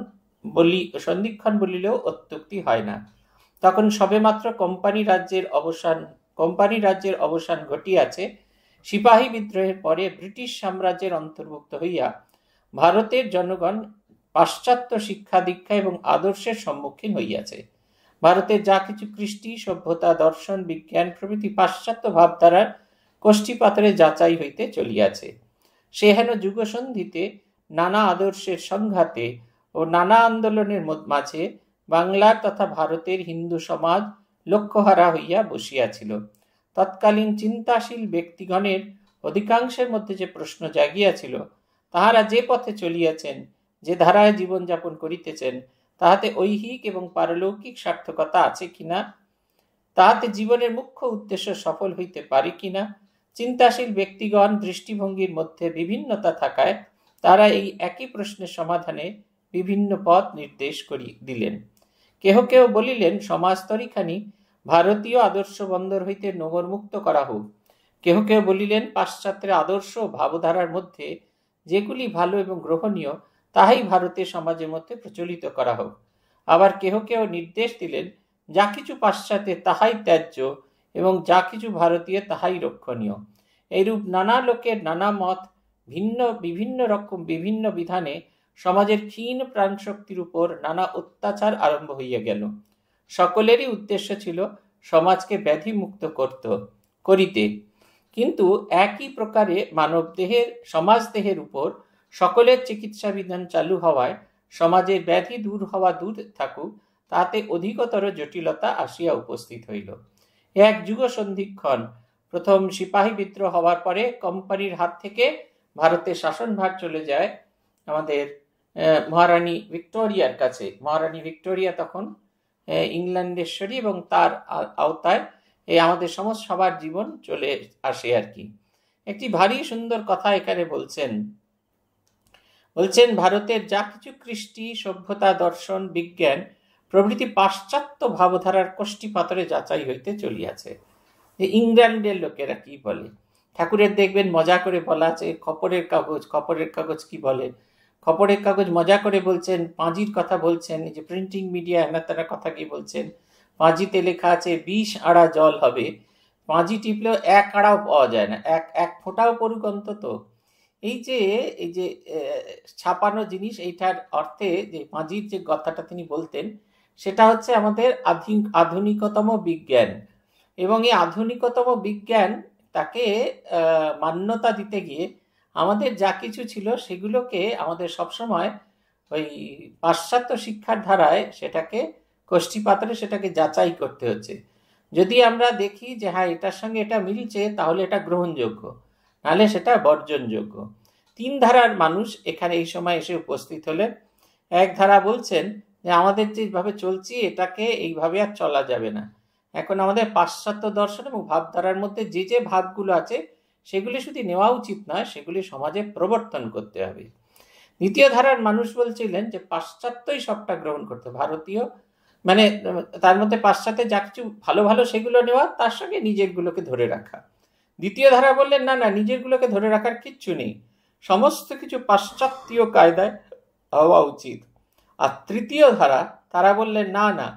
বলি সন্ধিক্ষণ বলিলেও অত্যুক্তি হয় না তখন সবেমাত্র কোম্পানি রাজ্যের অবসান কোম্পানি রাজ্যের অবসান ঘটিয়াছে সিপাহী বিদ্রোহের পরে ব্রিটিশ সাম্রাজ্যের অন্তর্ভুক্ত হইয়া ভারতের জনগণ পাশ্চাত্য শিক্ষা দীক্ষা এবং আদর্শের সম্মুখীন হইয়াছে ভারতের যা কিছু কৃষ্টি সভ্যতা দর্শন বিজ্ঞান প্রভৃতি পাশ্চাত্য ভাবধারার কোষ্ঠীপাতরে যাচাই হইতে চলিয়াছে সে হেন যুগসন্ধিতে নানা আদর্শের সংঘাতে ও নানা আন্দোলনের মাঝে বাংলার তথা ভারতের হিন্দু সমাজ লক্ষ্যহারা হইয়া বসিয়াছিল তৎকালীন চিন্তাশীল ব্যক্তিগণের অধিকাংশের মধ্যে যে প্রশ্ন জাগিয়াছিল তাহারা যে পথে চলিয়াছেন যে ধারায় জীবনযাপন করিতেছেন তাহাতে ঐহিক এবং পারলৌকিক সার্থকতা আছে কিনা তাহাতে জীবনের মুখ্য উদ্দেশ্য সফল হইতে পারে কিনা চিন্তাশীল ব্যক্তিগণ দৃষ্টিভঙ্গির মধ্যে বিভিন্নতা থাকায় তারা এই একই প্রশ্নের সমাধানে বিভিন্ন পথ নির্দেশ করি দিলেন কেহ কেহ বলিলেন সমাজতরিখানি ভারতীয় আদর্শ বন্দর হইতে মুক্ত করা হোক কেহ কেহ বলিলেন পাশ্চাত্যের আদর্শ ভাবধারার মধ্যে যেগুলি ভালো এবং গ্রহণীয় তাহাই ভারতের সমাজের মধ্যে প্রচলিত করা হোক আবার কেহ কেহ নির্দেশ দিলেন যা কিছু পাশ্চাত্যে তাহাই ত্যায্য এবং যা কিছু ভারতীয় তাহাই রক্ষণীয় এইরূপ নানা লোকের নানা মত ভিন্ন বিভিন্ন রকম বিভিন্ন বিধানে সমাজের ক্ষীণ প্রাণশক্তির উপর নানা অত্যাচার আরম্ভ হইয়া গেল সকলেরই উদ্দেশ্য ছিল সমাজকে ব্যাধিমুক্ত করত করিতে কিন্তু একই প্রকারে মানবদেহের দেহের উপর সকলের চিকিৎসা বিধান চালু হওয়ায় সমাজের ব্যাধি দূর হওয়া দূর থাকুক তাতে অধিকতর জটিলতা আসিয়া উপস্থিত হইল এক যুগ সন্ধিক্ষণ প্রথম সিপাহী বিদ্রোহ হওয়ার পরে কোম্পানির হাত থেকে ভারতের শাসনভার চলে যায় আমাদের মহারানী ভিক্টোরিয়ার কাছে মহারানী ভিক্টোরিয়া তখন ইংল্যান্ডেশ্বরী এবং তার আওতায় এই আমাদের সমাজ সবার জীবন চলে আসে আর কি একটি ভারী সুন্দর কথা এখানে বলছেন বলছেন ভারতের যা কিছু কৃষ্টি সভ্যতা দর্শন বিজ্ঞান প্রভৃতি পাশ্চাত্য ভাবধারার কষ্টি পাথরে যাচাই হইতে চলিয়াছে যে ইংল্যান্ডের লোকেরা কি বলে ঠাকুরের দেখবেন মজা করে বলা আছে খপরের কাগজ খপরের কাগজ কি বলে খবরের কাগজ মজা করে বলছেন পাঁজির কথা বলছেন যে প্রিন্টিং মিডিয়া হেনা তারা কথা কি বলছেন পাঁজিতে লেখা আছে বিশ আড়া জল হবে পাঁজি টিপলেও এক আড়াও পাওয়া যায় না এক এক ফোঁটাও পড়ুক অন্তত এই যে এই যে ছাপানো জিনিস এইটার অর্থে যে পাঁজির যে কথাটা তিনি বলতেন সেটা হচ্ছে আমাদের আধুনিকতম বিজ্ঞান এবং এই আধুনিকতম বিজ্ঞান তাকে মান্যতা দিতে গিয়ে আমাদের যা কিছু ছিল সেগুলোকে আমাদের সবসময় ওই পাশ্চাত্য শিক্ষার ধারায় সেটাকে কষ্টি পাত্রে সেটাকে যাচাই করতে হচ্ছে যদি আমরা দেখি যে হ্যাঁ এটার সঙ্গে এটা মিলছে তাহলে এটা গ্রহণযোগ্য নাহলে সেটা বর্জনযোগ্য তিন ধারার মানুষ এখানে এই সময় এসে উপস্থিত হলেন এক ধারা বলছেন যে আমাদের যেভাবে চলছি এটাকে এইভাবে আর চলা যাবে না এখন আমাদের পাশ্চাত্য দর্শন এবং ভাবধারার মধ্যে যে যে ভাবগুলো আছে সেগুলি শুধু নেওয়া উচিত নয় সেগুলি সমাজে প্রবর্তন করতে হবে দ্বিতীয় ধারার মানুষ বলছিলেন যে পাশ্চাত্যই সবটা গ্রহণ করতে ভারতীয় মানে তার মধ্যে পাশ্চাত্যে যা কিছু ভালো ভালো সেগুলো নেওয়া তার সঙ্গে নিজেরগুলোকে ধরে রাখা দ্বিতীয় ধারা বললেন না না নিজেরগুলোকে ধরে রাখার কিচ্ছু নেই সমস্ত কিছু পাশ্চাত্যীয় কায়দায় হওয়া উচিত আর তৃতীয় ধারা তারা বললেন না না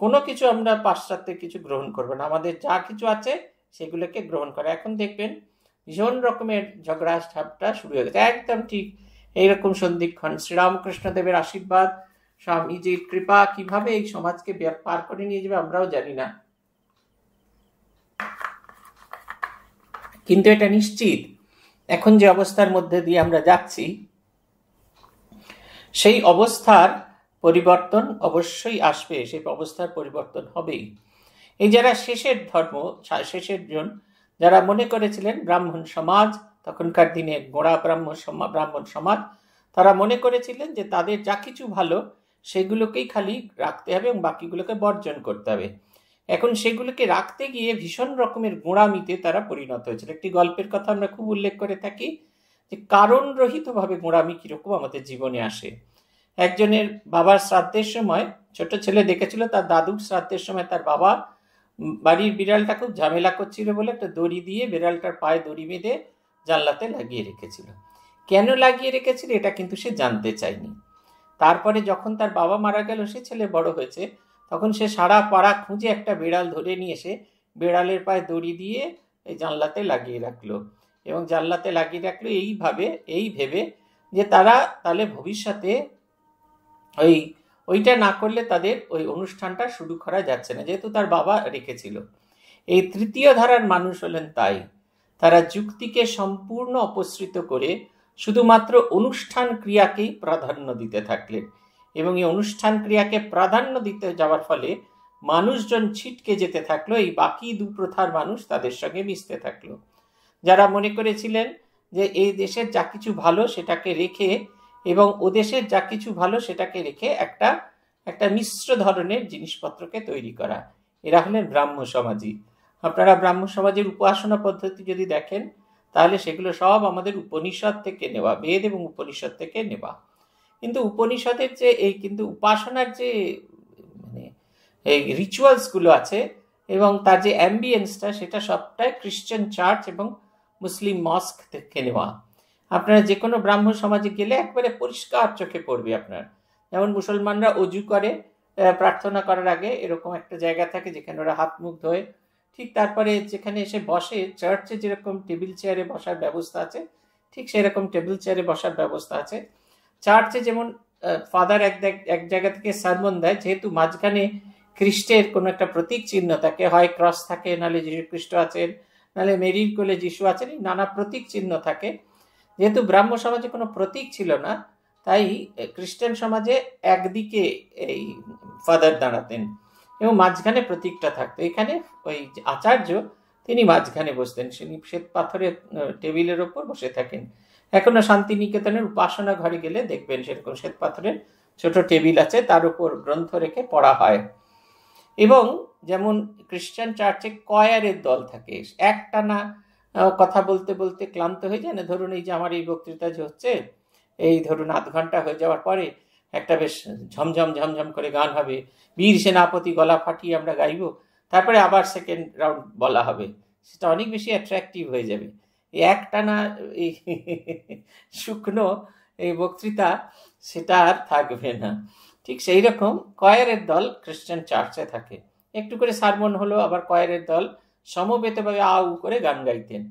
কোনো কিছু আমরা পাশ্চাত্যে কিছু গ্রহণ করবো না আমাদের যা কিছু আছে সেগুলোকে গ্রহণ করা এখন দেখবেন ভীষণ রকমের ঝগড়া ঝাপটা শুরু হয়ে গেছে একদম ঠিক এইরকম সন্ধিক্ষণ শ্রীরামকৃষ্ণদেবের আশীর্বাদ স্বামীজির কৃপা কিভাবে এই সমাজকে পার করে নিয়ে যাবে আমরাও জানি না কিন্তু এটা নিশ্চিত এখন যে অবস্থার মধ্যে দিয়ে আমরা যাচ্ছি সেই অবস্থার পরিবর্তন অবশ্যই আসবে সেই অবস্থার পরিবর্তন হবেই এই যারা শেষের ধর্ম শেষের জন যারা মনে করেছিলেন ব্রাহ্মণ সমাজ তখনকার দিনে গোড়া ব্রাহ্ম ব্রাহ্মণ সমাজ তারা মনে করেছিলেন যে তাদের যা কিছু ভালো সেগুলোকেই খালি রাখতে হবে এবং বাকিগুলোকে বর্জন করতে হবে এখন সেগুলোকে রাখতে গিয়ে ভীষণ রকমের গোঁড়ামিতে তারা পরিণত হয়েছিল একটি গল্পের কথা আমরা খুব উল্লেখ করে থাকি যে কারণ রহিতভাবে গোঁড়ামি কীরকম আমাদের জীবনে আসে একজনের বাবার শ্রাদ্ধের সময় ছোট ছেলে দেখেছিল তার দাদুর শ্রাদ্ধের সময় তার বাবা বাড়ির বিড়ালটা খুব ঝামেলা করছিল বলে একটা দড়ি দিয়ে বিড়ালটার পায়ে দড়ি বেঁধে জানলাতে লাগিয়ে রেখেছিল কেন লাগিয়ে রেখেছিল এটা কিন্তু সে জানতে চায়নি তারপরে যখন তার বাবা মারা গেল সে ছেলে বড় হয়েছে তখন সে সারা পাড়া খুঁজে একটা বিড়াল ধরে নিয়ে এসে বিড়ালের পায়ে দড়ি দিয়ে এই জানলাতে লাগিয়ে রাখলো এবং জানলাতে লাগিয়ে রাখলো এইভাবে এই ভেবে যে তারা তাহলে ভবিষ্যতে ওই ওইটা না করলে তাদের ওই অনুষ্ঠানটা শুরু করা যাচ্ছে না যেহেতু তার বাবা রেখেছিল এই তৃতীয় ধারার মানুষ হলেন তাই তারা যুক্তিকে সম্পূর্ণ অপসৃত করে শুধুমাত্র অনুষ্ঠান ক্রিয়াকেই প্রাধান্য দিতে থাকলেন এবং এই অনুষ্ঠান ক্রিয়াকে প্রাধান্য দিতে যাওয়ার ফলে মানুষজন ছিটকে যেতে থাকলো এই বাকি দু প্রথার মানুষ তাদের সঙ্গে মিশতে থাকলো যারা মনে করেছিলেন যে এই দেশের যা কিছু ভালো সেটাকে রেখে এবং ওদেশের যা কিছু ভালো সেটাকে রেখে একটা একটা মিশ্র ধরনের জিনিসপত্রকে তৈরি করা এরা হলেন ব্রাহ্ম সমাজই আপনারা ব্রাহ্ম সমাজের উপাসনা পদ্ধতি যদি দেখেন তাহলে সেগুলো সব আমাদের উপনিষদ থেকে নেওয়া বেদ এবং উপনিষদ থেকে নেওয়া কিন্তু উপনিষদের যে এই কিন্তু উপাসনার যে মানে এই রিচুয়ালসগুলো আছে এবং তার যে অ্যাম্বিয়েন্সটা সেটা সবটাই খ্রিশ্চান চার্চ এবং মুসলিম মস্ক থেকে নেওয়া আপনারা যে কোনো ব্রাহ্ম সমাজে গেলে একবারে পরিষ্কার চোখে পড়বে আপনার যেমন মুসলমানরা অজু করে প্রার্থনা করার আগে এরকম একটা জায়গা থাকে যেখানে ওরা হাত মুখ ধোয় ঠিক তারপরে যেখানে এসে বসে চার্চে যেরকম টেবিল চেয়ারে বসার ব্যবস্থা আছে ঠিক সেরকম টেবিল চেয়ারে বসার ব্যবস্থা আছে চার্চে যেমন ফাদার এক এক জায়গা থেকে সারমন দেয় যেহেতু মাঝখানে খ্রিস্টের কোনো একটা প্রতীক চিহ্ন থাকে হয় ক্রস থাকে নাহলে যীশু খ্রিস্ট আছেন নাহলে মেরির কোলে যিশু আছেন নানা প্রতীক চিহ্ন থাকে যেহেতু ব্রাহ্ম সমাজে কোনো প্রতীক ছিল না তাই খ্রিস্টান সমাজে একদিকে এই ফাদার দাঁড়াতেন এবং মাঝখানে প্রতীকটা থাকতো এখানে ওই আচার্য তিনি মাঝখানে বসতেন তিনি শ্বেত পাথরের টেবিলের ওপর বসে থাকেন এখনো শান্তিনিকেতনের উপাসনা ঘরে গেলে দেখবেন সেরকম শ্বেত পাথরের ছোট টেবিল আছে তার উপর গ্রন্থ রেখে পড়া হয় এবং যেমন খ্রিস্টান চার্চে কয়ারের দল থাকে একটানা কথা বলতে বলতে ক্লান্ত হয়ে যায় না ধরুন এই যে আমার এই বক্তৃতা যে হচ্ছে এই ধরুন আধ ঘন্টা হয়ে যাওয়ার পরে একটা বেশ ঝমঝম ঝমঝম করে গান হবে বীর সেনাপতি গলা ফাটিয়ে আমরা গাইব তারপরে আবার সেকেন্ড রাউন্ড বলা হবে সেটা অনেক বেশি অ্যাট্রাকটিভ হয়ে যাবে এই একটানা এই শুকনো এই বক্তৃতা সেটা আর থাকবে না ঠিক সেই রকম কয়ারের দল খ্রিস্টান চার্চে থাকে একটু করে সারমন হলো আবার কয়ারের দল সমবেতভাবে আউ করে গান গাইতেন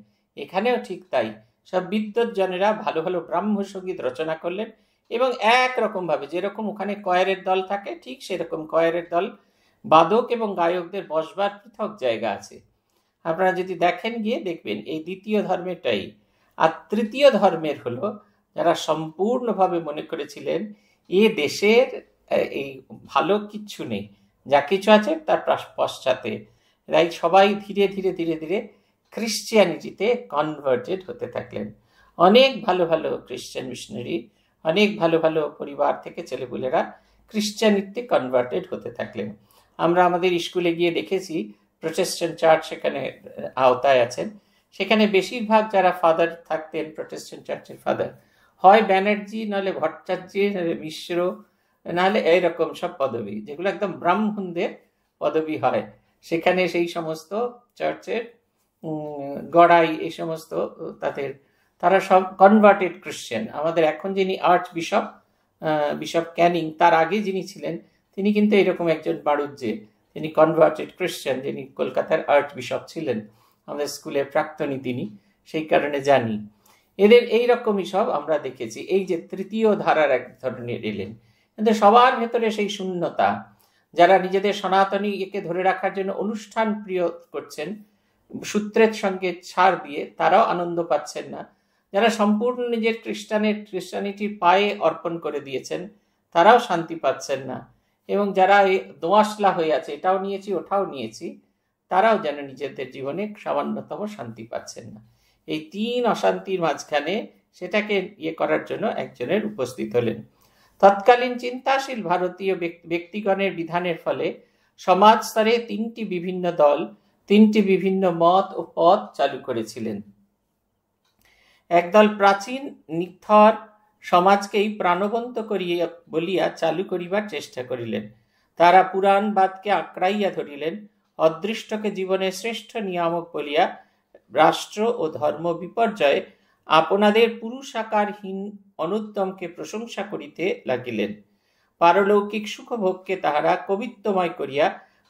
এখানেও ঠিক তাই সব বিদ্যজ্জনেরা ভালো ভালো ব্রাহ্ম সঙ্গীত রচনা করলেন এবং একরকমভাবে যেরকম ওখানে কয়ারের দল থাকে ঠিক সেরকম কয়ারের দল বাদক এবং গায়কদের বসবার পৃথক জায়গা আছে আপনারা যদি দেখেন গিয়ে দেখবেন এই দ্বিতীয় ধর্মেরটাই আর তৃতীয় ধর্মের হলো যারা সম্পূর্ণভাবে মনে করেছিলেন এ দেশের এই ভালো কিচ্ছু নেই যা কিছু আছে তার পশ্চাতে রাইট সবাই ধীরে ধীরে ধীরে ধীরে ক্রিশ্চিয়ানিটিতে কনভার্টেড হতে থাকলেন অনেক ভালো ভালো খ্রিশ্চান মিশনারি অনেক ভালো ভালো পরিবার থেকে ছেলেপুলেরা ক্রিশ্চানিতে কনভার্টেড হতে থাকলেন আমরা আমাদের স্কুলে গিয়ে দেখেছি প্রোটেস্টান চার্চ সেখানে আওতায় আছেন সেখানে বেশিরভাগ যারা ফাদার থাকতেন প্রোটেস্ট্যান্ট চার্চের ফাদার হয় ব্যানার্জি নাহলে ভট্টাচার্য নাহলে মিশ্র নাহলে এইরকম সব পদবি যেগুলো একদম ব্রাহ্মণদের পদবি হয় সেখানে সেই সমস্ত চার্চের গড়াই এই সমস্ত তাদের তারা সব কনভার্টেড ক্রিশ্চিয়ান আমাদের এখন যিনি আর্চ বিশপ বিশপ ক্যানিং তার আগে যিনি ছিলেন তিনি কিন্তু এরকম একজন বাড়ুজ্জে তিনি কনভার্টেড ক্রিশ্চিয়ান যিনি কলকাতার আর্চ বিশপ ছিলেন আমাদের স্কুলের প্রাক্তনী তিনি সেই কারণে জানি এদের এই রকমই সব আমরা দেখেছি এই যে তৃতীয় ধারার এক ধরনের এলেন কিন্তু সবার ভেতরে সেই শূন্যতা যারা নিজেদের সনাতনী একে ধরে রাখার জন্য অনুষ্ঠান প্রিয় করছেন সূত্রের সঙ্গে ছাড় দিয়ে তারাও আনন্দ পাচ্ছেন না যারা সম্পূর্ণ নিজের খ্রিস্টানের খ্রিস্টানিটির পায়ে অর্পণ করে দিয়েছেন তারাও শান্তি পাচ্ছেন না এবং যারা এই দোয়াশলা হয়ে আছে এটাও নিয়েছি ওটাও নিয়েছি তারাও যেন নিজেদের জীবনে সামান্যতম শান্তি পাচ্ছেন না এই তিন অশান্তির মাঝখানে সেটাকে ইয়ে করার জন্য একজনের উপস্থিত হলেন তৎকালীন চিন্তাশীল ভারতীয় ব্যক্তিগণের বিধানের ফলে সমাজ স্তরে তিনটি বিভিন্ন দল তিনটি বিভিন্ন মত ও পথ চালু করেছিলেন একদল প্রাচীন নিথর সমাজকেই প্রাণবন্ত করিয়া বলিয়া চালু করিবার চেষ্টা করিলেন তারা পুরাণবাদকে আঁকড়াইয়া ধরিলেন অদৃষ্টকে জীবনের শ্রেষ্ঠ নিয়ামক বলিয়া রাষ্ট্র ও ধর্ম বিপর্যয়ে আপনাদের পুরুষাকারহীন অনুত্তমকে প্রশংসা করিতে লাগিলেন পারলৌকিক সুখভোগকে তাহারা কবিত্বময় করিয়া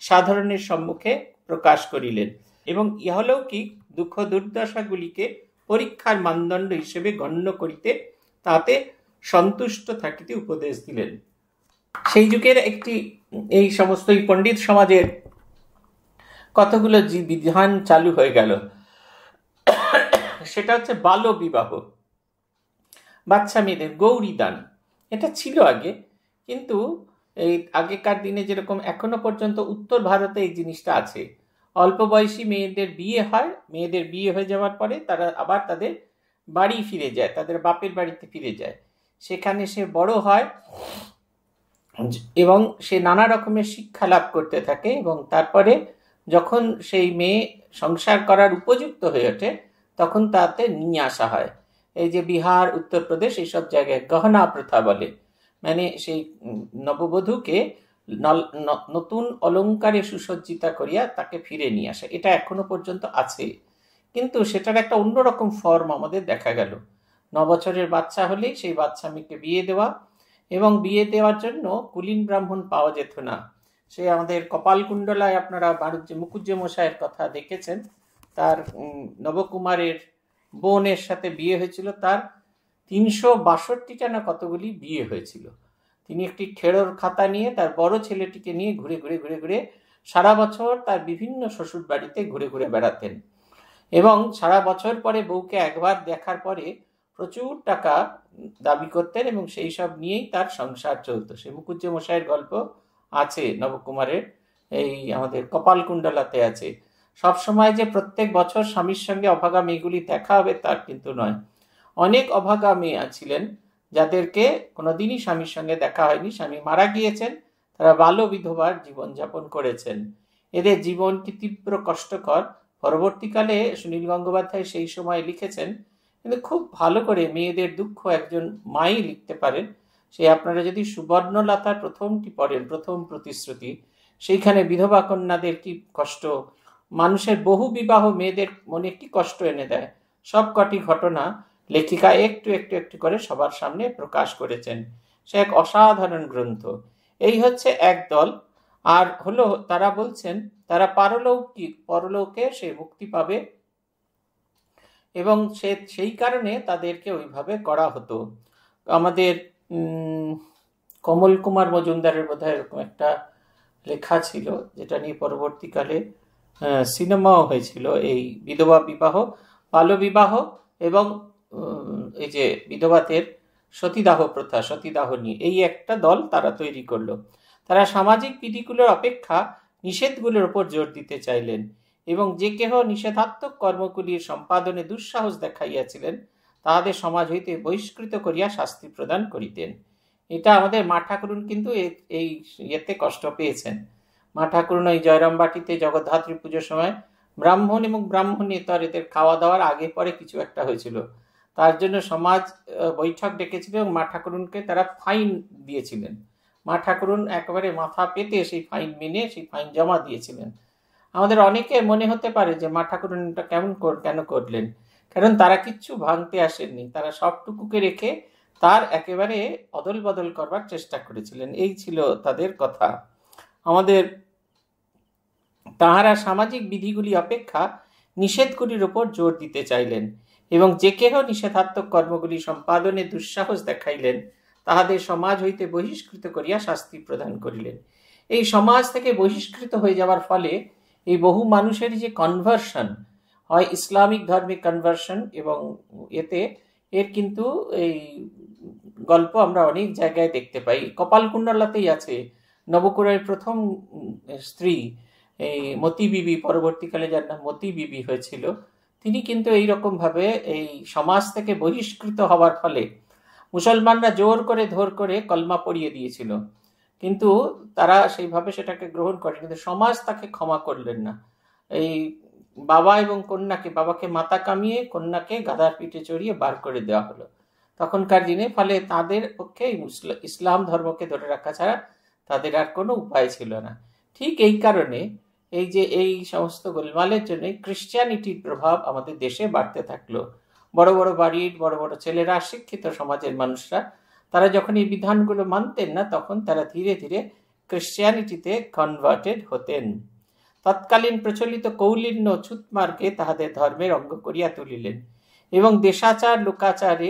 সাধারণের সম্মুখে প্রকাশ করিলেন এবং ইহলৌকিক দুঃখ দুর্দশাগুলিকে পরীক্ষার মানদণ্ড হিসেবে গণ্য করিতে তাতে সন্তুষ্ট থাকিতে উপদেশ দিলেন সেই যুগের একটি এই সমস্ত পণ্ডিত সমাজের কতগুলো বিধান চালু হয়ে গেল সেটা হচ্ছে বাল্য বিবাহ বাচ্চা মেয়েদের দান এটা ছিল আগে কিন্তু এই আগেকার দিনে যেরকম এখনো পর্যন্ত উত্তর ভারতে এই জিনিসটা আছে অল্প বয়সী মেয়েদের বিয়ে হয় মেয়েদের বিয়ে হয়ে যাওয়ার পরে তারা আবার তাদের বাড়ি ফিরে যায় তাদের বাপের বাড়িতে ফিরে যায় সেখানে সে বড় হয় এবং সে নানা রকমের শিক্ষা লাভ করতে থাকে এবং তারপরে যখন সেই মেয়ে সংসার করার উপযুক্ত হয়ে ওঠে তখন তাতে নিয়ে আসা হয় এই যে বিহার উত্তরপ্রদেশ এইসব জায়গায় গহনা প্রথা বলে মানে সেই নববধূকে নতুন অলঙ্কারে সুসজ্জিতা করিয়া তাকে ফিরে নিয়ে আসে এটা এখনো পর্যন্ত আছে কিন্তু সেটার একটা অন্যরকম ফর্ম আমাদের দেখা গেল ন বছরের বাচ্চা হলেই সেই বাচ্চা মেয়েকে বিয়ে দেওয়া এবং বিয়ে দেওয়ার জন্য কুলীন ব্রাহ্মণ পাওয়া যেত না সে আমাদের কপালকুণ্ডলায় আপনারা বাণিজ্য মুকুজ্জ মশাইয়ের কথা দেখেছেন তার নবকুমারের বোনের সাথে বিয়ে হয়েছিল তার তিনশো বাষট্টিটা না কতগুলি বিয়ে হয়েছিল তিনি একটি ঠেড়োর খাতা নিয়ে তার বড় ছেলেটিকে নিয়ে ঘুরে ঘুরে ঘুরে ঘুরে সারা বছর তার বিভিন্ন শ্বশুর বাড়িতে ঘুরে ঘুরে বেড়াতেন এবং সারা বছর পরে বউকে একবার দেখার পরে প্রচুর টাকা দাবি করতেন এবং সেই সব নিয়েই তার সংসার চলত সে মুকুজ্জ মশাইয়ের গল্প আছে নবকুমারের এই আমাদের কপালকুণ্ডলাতে আছে সবসময় যে প্রত্যেক বছর স্বামীর সঙ্গে অভাগা মেয়েগুলি দেখা হবে তার কিন্তু নয় অনেক অভাগা মেয়ে আছিলেন যাদেরকে কোনোদিনই স্বামীর সঙ্গে দেখা হয়নি স্বামী মারা গিয়েছেন তারা বাল্য বিধবার জীবনযাপন করেছেন এদের জীবন কি তীব্র কষ্টকর পরবর্তীকালে সুনীল গঙ্গোপাধ্যায় সেই সময় লিখেছেন কিন্তু খুব ভালো করে মেয়েদের দুঃখ একজন মাই লিখতে পারেন সেই আপনারা যদি সুবর্ণলতা প্রথমটি পড়েন প্রথম প্রতিশ্রুতি সেইখানে বিধবা কন্যাদের কি কষ্ট মানুষের বহু বিবাহ মেয়েদের মনে একটি কষ্ট এনে দেয় সব কটি ঘটনা লেখিকা একটু একটু একটু করে সবার সামনে প্রকাশ করেছেন সে এক অসাধারণ গ্রন্থ এই হচ্ছে এক দল আর হলো তারা বলছেন তারা পারলৌকিক পরলোকে সে মুক্তি পাবে এবং সে সেই কারণে তাদেরকে ওইভাবে করা হতো আমাদের কমল কুমার মজুমদারের বোধহয় এরকম একটা লেখা ছিল যেটা নিয়ে পরবর্তীকালে সিনেমাও হয়েছিল এই বিধবা বিবাহ বাল্যবিবাহ এবং এই যে বিধবাদের সতীদাহ প্রথা সতীদাহ নিয়ে এই একটা দল তারা তৈরি করলো তারা সামাজিক বিধিগুলোর অপেক্ষা নিষেধগুলোর ওপর জোর দিতে চাইলেন এবং যে কেহ নিষেধাত্মক কর্মগুলির সম্পাদনে দুঃসাহস দেখাইয়াছিলেন তাহাদের সমাজ হইতে বহিষ্কৃত করিয়া শাস্তি প্রদান করিতেন এটা আমাদের মা ঠাকুরুন কিন্তু এই ইয়েতে কষ্ট পেয়েছেন মা ঠাকুরন এই জয়রাম বাটিতে জগদ্ধাত্রী পুজোর সময় ব্রাহ্মণ এবং ব্রাহ্মণী তার এদের খাওয়া দাওয়ার আগে পরে কিছু একটা হয়েছিল তার জন্য সমাজ বৈঠক ডেকেছিল এবং মা ঠাকুরনকে তারা ফাইন দিয়েছিলেন মা ঠাকুরন একেবারে মাথা পেতে সেই ফাইন মেনে সেই ফাইন জমা দিয়েছিলেন আমাদের অনেকে মনে হতে পারে যে মা ঠাকুরন এটা কেমন কেন করলেন কারণ তারা কিচ্ছু ভাঙতে আসেননি তারা সবটুকুকে রেখে তার একেবারে অদল বদল করবার চেষ্টা করেছিলেন এই ছিল তাদের কথা আমাদের তাহারা সামাজিক বিধিগুলি অপেক্ষা নিষেধগুলির ওপর জোর দিতে চাইলেন এবং যে কেহ নিষেধাত্মক কর্মগুলি সম্পাদনে দুঃসাহস দেখাইলেন তাহাদের সমাজ হইতে বহিষ্কৃত করিয়া শাস্তি প্রদান করিলেন এই সমাজ থেকে বহিষ্কৃত হয়ে যাওয়ার ফলে এই বহু মানুষের যে কনভার্সন হয় ইসলামিক ধর্মে কনভার্সন এবং এতে এর কিন্তু এই গল্প আমরা অনেক জায়গায় দেখতে পাই কপাল আছে নবকুরের প্রথম স্ত্রী এই মতি বিবি পরবর্তীকালে যার নাম মতি বিবি হয়েছিল তিনি কিন্তু এই ভাবে এই সমাজ থেকে বহিষ্কৃত হওয়ার ফলে মুসলমানরা জোর করে ধর করে কলমা পড়িয়ে দিয়েছিল কিন্তু তারা সেইভাবে সেটাকে গ্রহণ করে কিন্তু সমাজ তাকে ক্ষমা করলেন না এই বাবা এবং কন্যাকে বাবাকে মাথা কামিয়ে কন্যাকে গাদার পিঠে চড়িয়ে বার করে দেওয়া হলো তখনকার দিনে ফলে তাদের পক্ষে ইসলাম ধর্মকে ধরে রাখা ছাড়া তাদের আর কোনো উপায় ছিল না ঠিক এই কারণে এই যে এই সমস্ত গোলমালের জন্য ক্রিশ্চিয়ানিটির প্রভাব আমাদের দেশে বাড়তে থাকলো বড় বড় বাড়ির বড় বড় ছেলেরা শিক্ষিত সমাজের মানুষরা তারা যখন এই বিধানগুলো মানতেন না তখন তারা ধীরে ধীরে ক্রিশ্চিয়ানিটিতে কনভার্টেড হতেন তৎকালীন প্রচলিত কৌলিন্য ছুতমার্গে তাহাদের ধর্মের অঙ্গ করিয়া তুলিলেন এবং দেশাচার লোকাচারে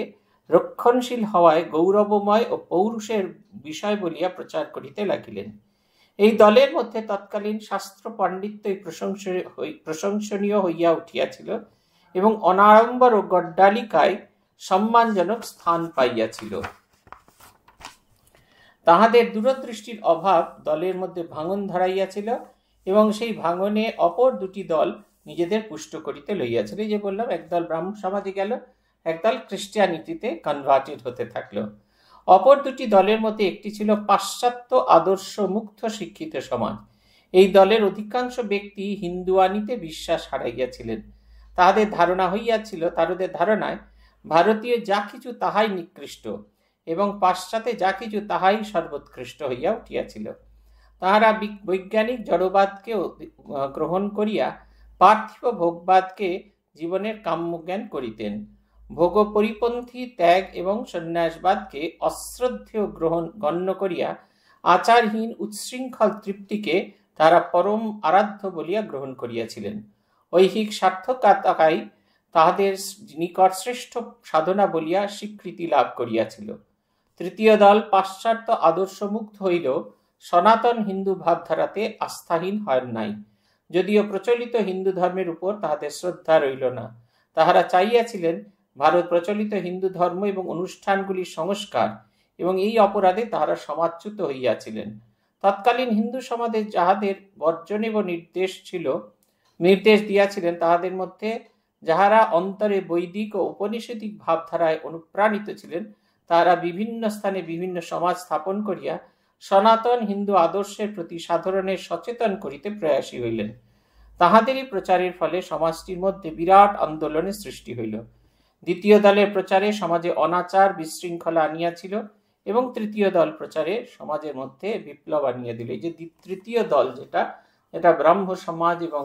রক্ষণশীল হওয়ায় গৌরবময় ও পৌরুষের বিষয় বলিয়া প্রচার করিতে লাগিলেন এই দলের মধ্যে তৎকালীন শাস্ত্র পাণ্ডিত্যই প্রশংসনীয় হইয়া উঠিয়াছিল এবং অনাড়ম্বর ও গড্ডালিকায় সম্মানজনক স্থান পাইয়াছিল তাহাদের দূরদৃষ্টির অভাব দলের মধ্যে ভাঙন ধরাইয়াছিল এবং সেই ভাঙনে অপর দুটি দল নিজেদের পুষ্ট করিতে লইয়াছিল যে বললাম একদল ব্রাহ্ম সমাজে গেল একদল খ্রিস্টিয়ানিটিতে কনভার্টেড হতে থাকলো অপর দুটি দলের মধ্যে একটি ছিল পাশ্চাত্য আদর্শ মুক্ত শিক্ষিত সমাজ এই দলের অধিকাংশ ব্যক্তি হিন্দুয়ানিতে বিশ্বাস হারাইয়াছিলেন তাহাদের ধারণা হইয়াছিল তাহাদের ধারণায় ভারতীয় যা কিছু তাহাই নিকৃষ্ট এবং পাশ্চাত্যে যা কিছু তাহাই সর্বোৎকৃষ্ট হইয়া উঠিয়াছিল তাহারা বৈজ্ঞানিক জড়বাদকে গ্রহণ করিয়া পার্থিব ভোগবাদকে জীবনের কাম্যজ্ঞান করিতেন ভোগপরিপন্থী ত্যাগ এবং সন্ন্যাসবাদকে অশ্রদ্ধেয় গ্রহণ গণ্য করিয়া আচারহীন উচ্ছৃঙ্খল তৃপ্তিকে তারা পরম আরাধ্য বলিয়া গ্রহণ করিয়াছিলেন ঐহিক সার্থকতাকাই তাহাদের নিকট শ্রেষ্ঠ সাধনা বলিয়া স্বীকৃতি লাভ করিয়াছিল তৃতীয় দল পাশ্চাত্য আদর্শমুক্ত হইল সনাতন হিন্দু ভাবধারাতে আস্থাহীন হয় নাই যদিও প্রচলিত হিন্দু ধর্মের উপর তাহাদের শ্রদ্ধা রইল না তাহারা চাইয়াছিলেন ভারত প্রচলিত হিন্দু ধর্ম এবং অনুষ্ঠানগুলির সংস্কার এবং এই অপরাধে তাহারা সমাচ্যুত হইয়াছিলেন তৎকালীন হিন্দু সমাজে যাহাদের এবং নির্দেশ ছিল নির্দেশ দিয়াছিলেন তাহাদের মধ্যে যাহারা অন্তরে বৈদিক ও উপনিষদিক ভাবধারায় অনুপ্রাণিত ছিলেন তাহারা বিভিন্ন স্থানে বিভিন্ন সমাজ স্থাপন করিয়া সনাতন হিন্দু আদর্শের প্রতি সাধারণের সচেতন করিতে প্রয়াসী হইলেন তাহাদেরই প্রচারের ফলে সমাজটির মধ্যে বিরাট আন্দোলনের সৃষ্টি হইল দ্বিতীয় দলের প্রচারে সমাজে অনাচার বিশৃঙ্খলা আনিয়াছিল এবং তৃতীয় দল প্রচারে সমাজের মধ্যে বিপ্লব আনিয়ে দিল এই যে তৃতীয় দল যেটা এটা ব্রাহ্ম সমাজ এবং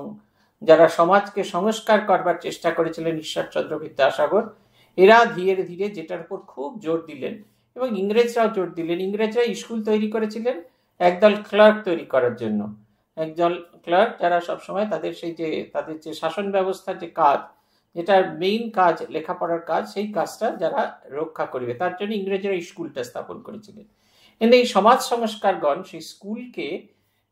যারা সমাজকে সংস্কার করবার চেষ্টা করেছিলেন ঈশ্বরচন্দ্র বিদ্যাসাগর এরা ধীরে ধীরে যেটার উপর খুব জোর দিলেন এবং ইংরেজরাও জোর দিলেন ইংরেজরা স্কুল তৈরি করেছিলেন একদল ক্লার্ক তৈরি করার জন্য একদল ক্লার্ক যারা সবসময় তাদের সেই যে তাদের যে শাসন ব্যবস্থার যে কাজ যেটার মেইন কাজ লেখাপড়ার কাজ সেই কাজটা যারা রক্ষা করবে তার জন্য ইংরেজরা এই স্কুলটা স্থাপন করেছিলেন কিন্তু এই সমাজ সংস্কারগণ সেই স্কুলকে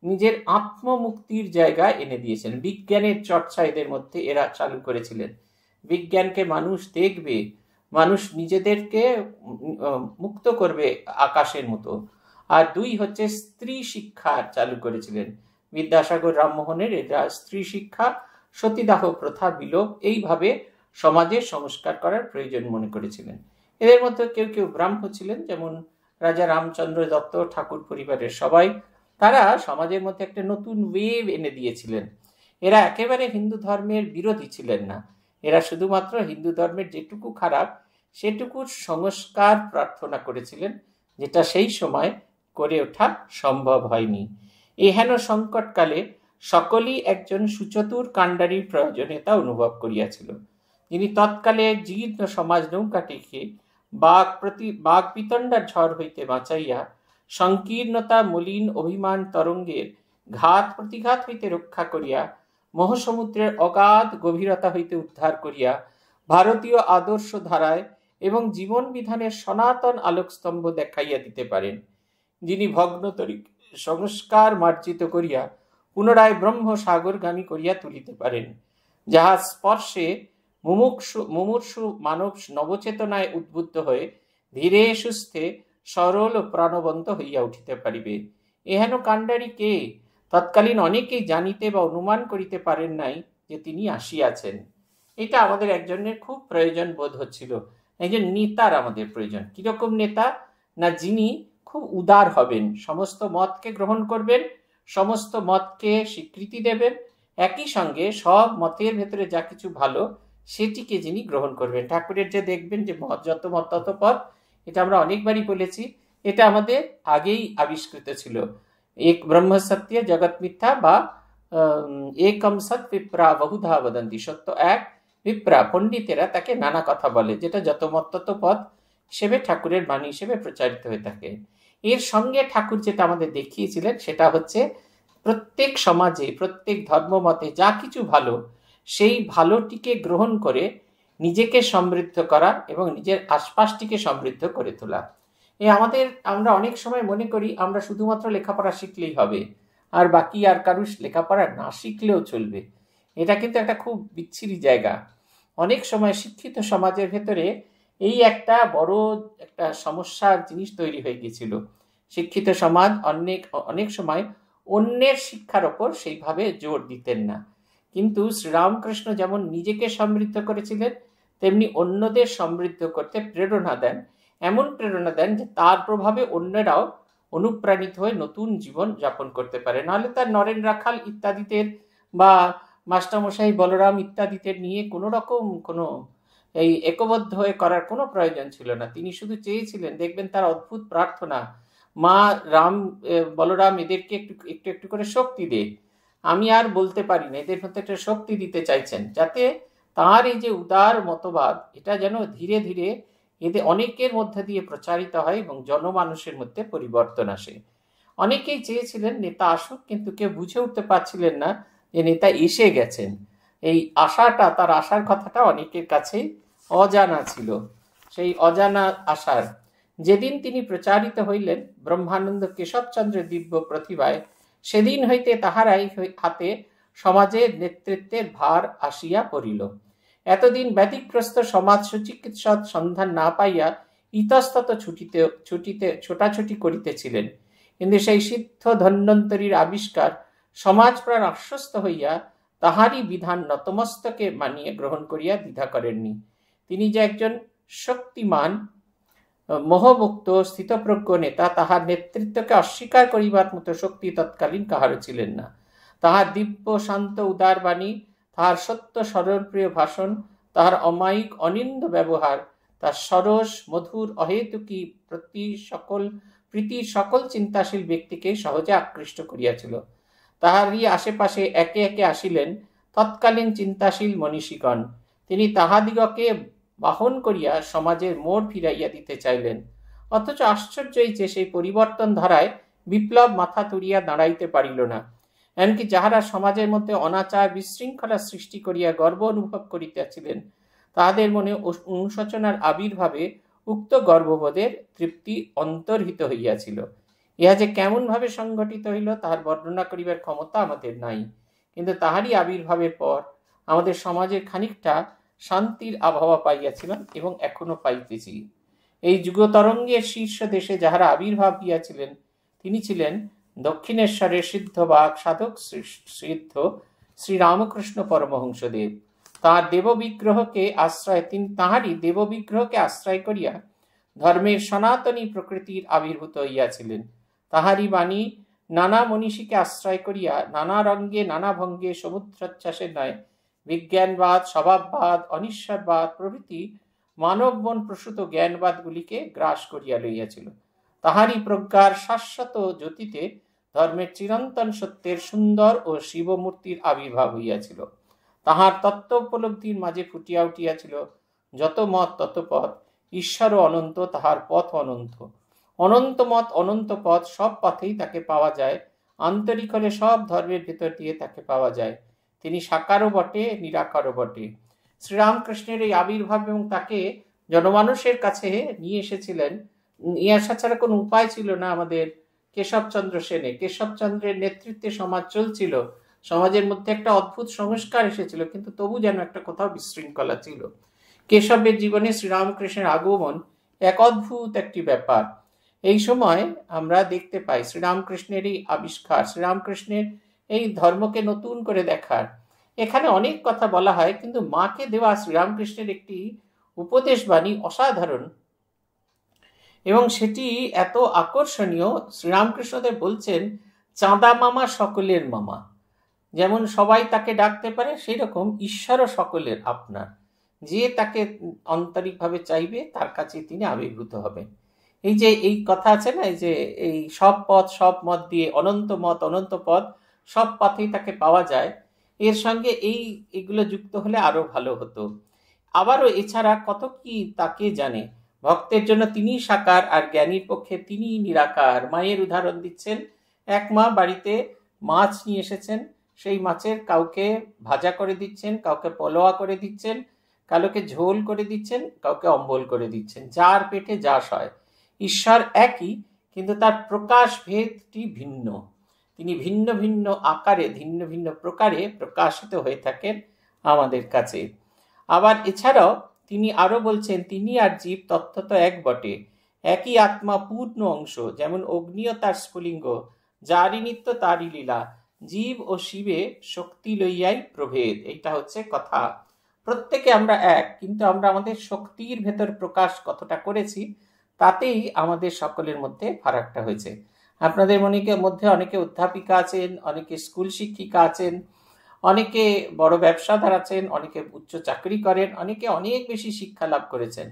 নিজের আত্মমুক্তির জায়গা এনে দিয়েছেন বিজ্ঞানের চর্চা এদের মধ্যে এরা চালু করেছিলেন বিজ্ঞানকে মানুষ দেখবে মানুষ নিজেদেরকে মুক্ত করবে আকাশের মতো আর দুই হচ্ছে স্ত্রী শিক্ষা চালু করেছিলেন বিদ্যাসাগর রামমোহনের এটা স্ত্রী শিক্ষা সতীদাহ প্রথা বিলোপ এইভাবে সমাজে সংস্কার করার প্রয়োজন মনে করেছিলেন এদের মধ্যে কেউ কেউ ব্রাহ্ম ছিলেন যেমন রাজা রামচন্দ্র দত্ত ঠাকুর পরিবারের সবাই তারা সমাজের মধ্যে একটা নতুন ওয়েভ এনে দিয়েছিলেন এরা একেবারে হিন্দু ধর্মের বিরোধী ছিলেন না এরা শুধুমাত্র হিন্দু ধর্মের যেটুকু খারাপ সেটুকু সংস্কার প্রার্থনা করেছিলেন যেটা সেই সময় করে ওঠা সম্ভব হয়নি এহেন সংকটকালে সকলেই একজন সুচতুর কাণ্ডারির প্রয়োজনীয়তা অনুভব করিয়াছিল যিনি তৎকালে জীর্ণ সমাজ নৌকাটিকে বাঘ প্রতি বাঘ পিতণ্ডার ঝড় হইতে বাঁচাইয়া সংকীর্ণতা মলিন অভিমান তরঙ্গের ঘাত প্রতিঘাত হইতে রক্ষা করিয়া মহাসমুদ্রের অগাধ গভীরতা হইতে উদ্ধার করিয়া ভারতীয় আদর্শ ধারায় এবং জীবন বিধানের সনাতন আলোকস্তম্ভ দেখাইয়া দিতে পারেন যিনি ভগ্নতরী সংস্কার মার্জিত করিয়া পুনরায় ব্রহ্ম সাগরগামী করিয়া তুলিতে পারেন যাহা স্পর্শে মুমুর্ষু মুমূর্ষু মানব নবচেতনায় উদ্বুদ্ধ হয়ে ধীরে সুস্থে সরল ও প্রাণবন্ত হইয়া উঠিতে পারিবে এহেন কাণ্ডারি কে তৎকালীন অনেকেই জানিতে বা অনুমান করিতে পারেন নাই যে তিনি আসিয়াছেন এটা আমাদের একজনের খুব প্রয়োজন বোধ হচ্ছিল একজন নেতার আমাদের প্রয়োজন কিরকম নেতা না যিনি খুব উদার হবেন সমস্ত মতকে গ্রহণ করবেন সমস্ত মতকে স্বীকৃতি দেবেন একই সঙ্গে সব মতের ভেতরে যা কিছু ভালো সেটিকে যিনি গ্রহণ করবেন ঠাকুরের যে দেখবেন যে মত যত মত তত পথ এটা আমরা অনেকবারই বলেছি এটা আমাদের আগেই আবিষ্কৃত ছিল এক ব্রহ্ম সত্য জগৎ মিথ্যা বা একম সৎ বিপ্রা বহুধা বদন্তি সত্য এক বিপ্রা পণ্ডিতেরা তাকে নানা কথা বলে যেটা যত মত তত পথ হিসেবে ঠাকুরের বাণী হিসেবে প্রচারিত হয়ে থাকে এর সঙ্গে ঠাকুর যেটা আমাদের দেখিয়েছিলেন সেটা হচ্ছে প্রত্যেক সমাজে প্রত্যেক ধর্মমতে যা কিছু ভালো সেই ভালোটিকে গ্রহণ করে নিজেকে সমৃদ্ধ করা এবং নিজের আশপাশটিকে সমৃদ্ধ করে তোলা এ আমাদের আমরা অনেক সময় মনে করি আমরা শুধুমাত্র লেখাপড়া শিখলেই হবে আর বাকি আর কারুর লেখাপড়া না শিখলেও চলবে এটা কিন্তু একটা খুব বিচ্ছিরি জায়গা অনেক সময় শিক্ষিত সমাজের ভেতরে এই একটা বড় একটা সমস্যার জিনিস তৈরি হয়ে গেছিল শিক্ষিত সমাজ অনেক অনেক সময় অন্যের শিক্ষার ওপর সেইভাবে জোর দিতেন না কিন্তু শ্রীরামকৃষ্ণ যেমন নিজেকে সমৃদ্ধ করেছিলেন তেমনি অন্যদের সমৃদ্ধ করতে প্রেরণা দেন এমন প্রেরণা দেন যে তার প্রভাবে অন্যরাও অনুপ্রাণিত হয়ে নতুন জীবন যাপন করতে পারে নাহলে তার নরেন রাখাল ইত্যাদিদের বা মাস্টারমশাই বলরাম ইত্যাদিদের নিয়ে কোনো রকম কোনো এই একবদ্ধ হয়ে করার কোনো প্রয়োজন ছিল না তিনি শুধু চেয়েছিলেন দেখবেন তার অদ্ভুত প্রার্থনা মা রাম বলরাম এদেরকে একটু একটু একটু করে শক্তি দে আমি আর বলতে পারি না এদের মধ্যে একটা শক্তি দিতে চাইছেন যাতে তার এই যে উদার মতবাদ এটা যেন ধীরে ধীরে এদের অনেকের মধ্যে দিয়ে প্রচারিত হয় এবং জনমানুষের মধ্যে পরিবর্তন আসে অনেকেই চেয়েছিলেন নেতা আসুক কিন্তু কেউ বুঝে উঠতে পারছিলেন না যে নেতা এসে গেছেন এই আশাটা তার আশার কথাটা অনেকের কাছেই অজানা ছিল সেই অজানা আশার যেদিন তিনি প্রচারিত হইলেন ব্রহ্মানন্দ কেশবচন্দ্র দিব্য প্রতিভায় সেদিন হইতে তাহারাই হাতে সমাজের নেতৃত্বের ভার আসিয়া পড়িল এতদিন ব্যতিক্রস্ত সমাজ সুচিকিৎসক সন্ধান না পাইয়া ইতস্তত ছুটিতে ছুটিতে ছোটাছুটি করিতেছিলেন কিন্তু সেই সিদ্ধ ধন্যন্তরীর আবিষ্কার সমাজ প্রাণ আশ্বস্ত হইয়া তাহারই বিধান নতমস্তকে মানিয়ে গ্রহণ করিয়া দ্বিধা করেননি তিনি যে একজন শক্তিমান মোহমুক্ত স্থিতপ্রজ্ঞ নেতা তাহার নেতৃত্বকে অস্বীকার করিবার মতো শক্তি তৎকালীন কাহারও ছিলেন না তাহার দিব্য শান্ত উদারবাণী তাহার সত্য সরলপ্রিয় ভাষণ তাহার অমায়িক অনিন্দ ব্যবহার তার সরস মধুর অহেতুকি প্রতি সকল প্রীতি সকল চিন্তাশীল ব্যক্তিকে সহজে আকৃষ্ট করিয়াছিল তাহারই আশেপাশে একে একে আসিলেন তৎকালীন চিন্তাশীল মনীষীগণ তিনি তাহাদিগকে বাহন করিয়া সমাজের মোড় ফিরাইয়া দিতে চাইলেন অথচ আশ্চর্য এই যে সেই পরিবর্তন ধারায় বিপ্লব মাথা তুলিয়া দাঁড়াইতে পারিল না এমনকি যাহারা সমাজের মধ্যে অনাচার বিশৃঙ্খলা সৃষ্টি করিয়া গর্ব অনুভব করিতেছিলেন তাহাদের মনে অনুশোচনার আবির্ভাবে উক্ত গর্ববোধের তৃপ্তি অন্তর্হিত হইয়াছিল ইহা যে কেমনভাবে সংঘটিত হইল তাহার বর্ণনা করিবার ক্ষমতা আমাদের নাই কিন্তু তাহারই আবির্ভাবের পর আমাদের সমাজের খানিকটা শান্তির আবহাওয়া পাইয়াছিলাম এবং এখনো পাইতেছি এই যুগতরঙ্গের শীর্ষ দেশে যাহারা আবির্ভাব হইয়াছিলেন তিনি ছিলেন দক্ষিণেশ্বরের সিদ্ধবাগ সাধক সিদ্ধ শ্রীরামকৃষ্ণ পরমহংসদেব তাঁর দেববিগ্রহকে আশ্রয় তিনি তাঁহারই দেববিগ্রহকে আশ্রয় করিয়া ধর্মের সনাতনী প্রকৃতির আবির্ভূত হইয়াছিলেন তাহারি বাণী নানা মনীষীকে আশ্রয় করিয়া নানা রঙ্গে নানা ভঙ্গে সমুদ্রোচ্ছ্বাসের নয় বিজ্ঞানবাদ স্বভাববাদ অনিশ্বরবাদ প্রভৃতি মানব মন প্রসূত জ্ঞানবাদগুলিকে গ্রাস করিয়া লইয়াছিল তাহারই প্রজ্ঞার শাশ্বত জ্যোতিতে ধর্মের চিরন্তন সত্যের সুন্দর ও শিবমূর্তির আবির্ভাব হইয়াছিল তাহার তত্ত্ব উপলব্ধির মাঝে ফুটিয়া উঠিয়াছিল যত মত তত পথ ঈশ্বর অনন্ত তাহার পথ অনন্ত অনন্ত মত অনন্ত পথ সব পথেই তাকে পাওয়া যায় আন্তরিক হলে সব ধর্মের ভেতর দিয়ে তাকে পাওয়া যায় তিনি সাকারও বটে নিরাকারও বটে শ্রীরামকৃষ্ণের এই আবির্ভাব এবং তাকে জনমানুষের কাছে নিয়ে এসেছিলেন নিয়ে আসা ছাড়া কোনো উপায় ছিল না আমাদের কেশবচন্দ্র সেনে কেশবচন্দ্রের নেতৃত্বে সমাজ চলছিল সমাজের মধ্যে একটা অদ্ভুত সংস্কার এসেছিল কিন্তু তবু যেন একটা কোথাও বিশৃঙ্খলা ছিল কেশবের জীবনে শ্রীরামকৃষ্ণের আগমন এক অদ্ভুত একটি ব্যাপার এই সময় আমরা দেখতে পাই শ্রীরামকৃষ্ণেরই আবিষ্কার শ্রীরামকৃষ্ণের এই ধর্মকে নতুন করে দেখার এখানে অনেক কথা বলা হয় কিন্তু মাকে দেওয়া শ্রীরামকৃষ্ণের একটি উপদেশ বাণী অসাধারণ এবং সেটি এত আকর্ষণীয় শ্রীরামকৃষ্ণদেব বলছেন চাঁদা মামা সকলের মামা যেমন সবাই তাকে ডাকতে পারে সেই রকম ঈশ্বরও সকলের আপনার যে তাকে আন্তরিকভাবে চাইবে তার কাছে তিনি আবির্ভূত হবেন এই যে এই কথা আছে না এই যে এই সব পথ সব মত দিয়ে অনন্ত মত অনন্ত পথ সব পথেই তাকে পাওয়া যায় এর সঙ্গে এই এগুলো যুক্ত হলে আরও ভালো হতো আবারও এছাড়া কত কি তাকে জানে ভক্তের জন্য তিনি সাকার আর জ্ঞানীর পক্ষে তিনি নিরাকার মায়ের উদাহরণ দিচ্ছেন এক মা বাড়িতে মাছ নিয়ে এসেছেন সেই মাছের কাউকে ভাজা করে দিচ্ছেন কাউকে পলোয়া করে দিচ্ছেন কালোকে ঝোল করে দিচ্ছেন কাউকে অম্বল করে দিচ্ছেন যার পেটে যা হয় ঈশ্বর একই কিন্তু তার প্রকাশ ভেদটি ভিন্ন তিনি ভিন্ন ভিন্ন আকারে ভিন্ন ভিন্ন প্রকারে প্রকাশিত হয়ে থাকেন আমাদের কাছে আবার এছাড়াও তিনি আরও বলছেন তিনি আর জীব তত্ত্বত এক বটে একই আত্মা পূর্ণ অংশ যেমন অগ্নিও তার স্ফুলিঙ্গ যারই নিত্য তারই লীলা জীব ও শিবে শক্তি লইয়াই প্রভেদ এইটা হচ্ছে কথা প্রত্যেকে আমরা এক কিন্তু আমরা আমাদের শক্তির ভেতর প্রকাশ কতটা করেছি তাতেই আমাদের সকলের মধ্যে ফারাকটা হয়েছে আপনাদের মনেকে মধ্যে অনেকে অধ্যাপিকা আছেন অনেকে স্কুল শিক্ষিকা আছেন অনেকে বড় ব্যবসাদার আছেন অনেকে উচ্চ চাকরি করেন অনেকে অনেক বেশি শিক্ষা লাভ করেছেন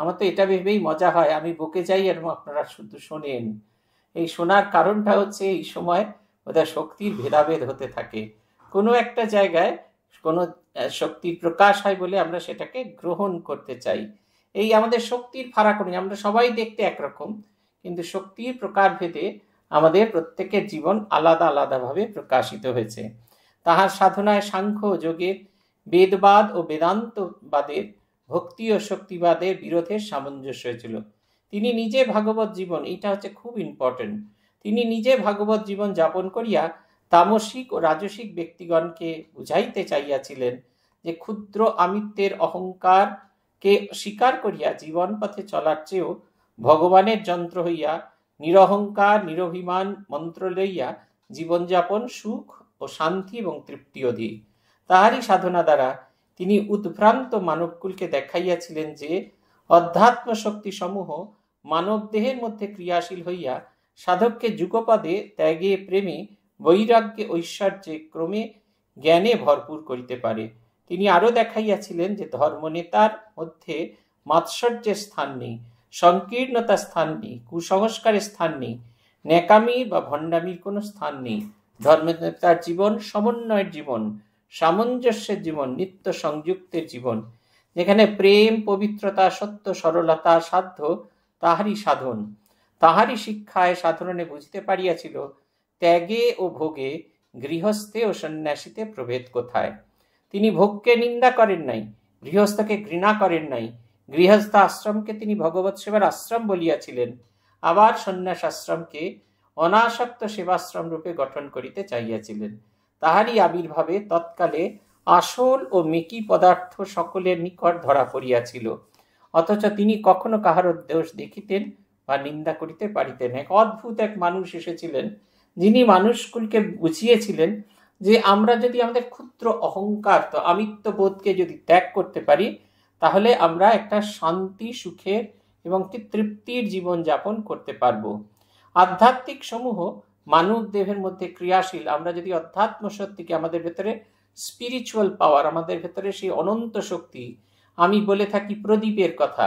আমার তো এটা ভেবেই মজা হয় আমি বকে যাই এবং আপনারা শুধু শোনেন এই শোনার কারণটা হচ্ছে এই সময় ওদের শক্তির ভেদাভেদ হতে থাকে কোনো একটা জায়গায় কোনো শক্তির প্রকাশ হয় বলে আমরা সেটাকে গ্রহণ করতে চাই এই আমাদের শক্তির ফারাক নেই আমরা সবাই দেখতে একরকম কিন্তু শক্তির প্রকারভেদে আমাদের প্রত্যেকের জীবন আলাদা আলাদাভাবে প্রকাশিত হয়েছে তাহার সাধনায় সাংখ্য যোগের বেদবাদ ও বেদান্তবাদের ভক্তি ও শক্তিবাদের বিরোধের সামঞ্জস্য হয়েছিল তিনি নিজে ভাগবত জীবন এটা হচ্ছে খুব ইম্পর্টেন্ট তিনি নিজে ভাগবত জীবন যাপন করিয়া তামসিক ও রাজসিক ব্যক্তিগণকে বুঝাইতে চাইয়াছিলেন যে ক্ষুদ্র আমিত্বের অহংকারকে স্বীকার করিয়া জীবন পথে চলার চেয়েও ভগবানের যন্ত্র হইয়া নিরহংকার নিরভিমান মন্ত্র লইয়া জীবনযাপন সুখ ও শান্তি এবং তৃপ্তি অধিক তাহারই সাধনা দ্বারা তিনি উদ্ভ্রান্ত মানবকুলকে দেখাইয়াছিলেন যে অধ্যাত্ম শক্তি সমূহ মানব দেহের মধ্যে ক্রিয়াশীল হইয়া সাধককে যুগপদে ত্যাগে প্রেমে বৈরাগ্যে ঐশ্বর্যে ক্রমে জ্ঞানে ভরপুর করিতে পারে তিনি আরও দেখাইয়াছিলেন যে ধর্মনেতার মধ্যে মাৎসর্যের স্থান নেই সংকীর্ণতা স্থান নেই কুসংস্কারের স্থান নেই ন্যাকামি বা ভণ্ডামির কোনো স্থান নেই ধর্মতার জীবন সমন্বয়ের জীবন সামঞ্জস্যের জীবন নিত্য সংযুক্তের জীবন যেখানে প্রেম পবিত্রতা সত্য সরলতা সাধ্য তাহারই সাধন তাহারই শিক্ষায় সাধারণে বুঝতে পারিয়াছিল ত্যাগে ও ভোগে গৃহস্থে ও সন্ন্যাসীতে প্রভেদ কোথায় তিনি ভোগকে নিন্দা করেন নাই গৃহস্থকে ঘৃণা করেন নাই গৃহস্থ আশ্রমকে তিনি ভগবত সেবার আশ্রম বলিয়াছিলেন আবার সন্ন্যাস আশ্রমকে অনাসক্ত সেবাশ্রম রূপে গঠন করিতে চাইয়াছিলেন তাহারই আবির্ভাবে তৎকালে আসল ও মেকি পদার্থ সকলের নিকট ধরা পড়িয়াছিল অথচ তিনি কখনো কাহারও দোষ দেখিতেন বা নিন্দা করিতে পারিতেন এক অদ্ভুত এক মানুষ এসেছিলেন যিনি মানুষগুলিকে বুঝিয়েছিলেন যে আমরা যদি আমাদের ক্ষুদ্র অহংকার তো আমিত্ব বোধকে যদি ত্যাগ করতে পারি তাহলে আমরা একটা শান্তি সুখের এবং কি তৃপ্তির জীবনযাপন করতে পারব আধ্যাত্মিক সমূহ মানব দেহের মধ্যে ক্রিয়াশীল আমরা যদি অধ্যাত্ম শক্তিকে আমাদের ভেতরে স্পিরিচুয়াল পাওয়ার আমাদের ভেতরে সেই অনন্ত শক্তি আমি বলে থাকি প্রদীপের কথা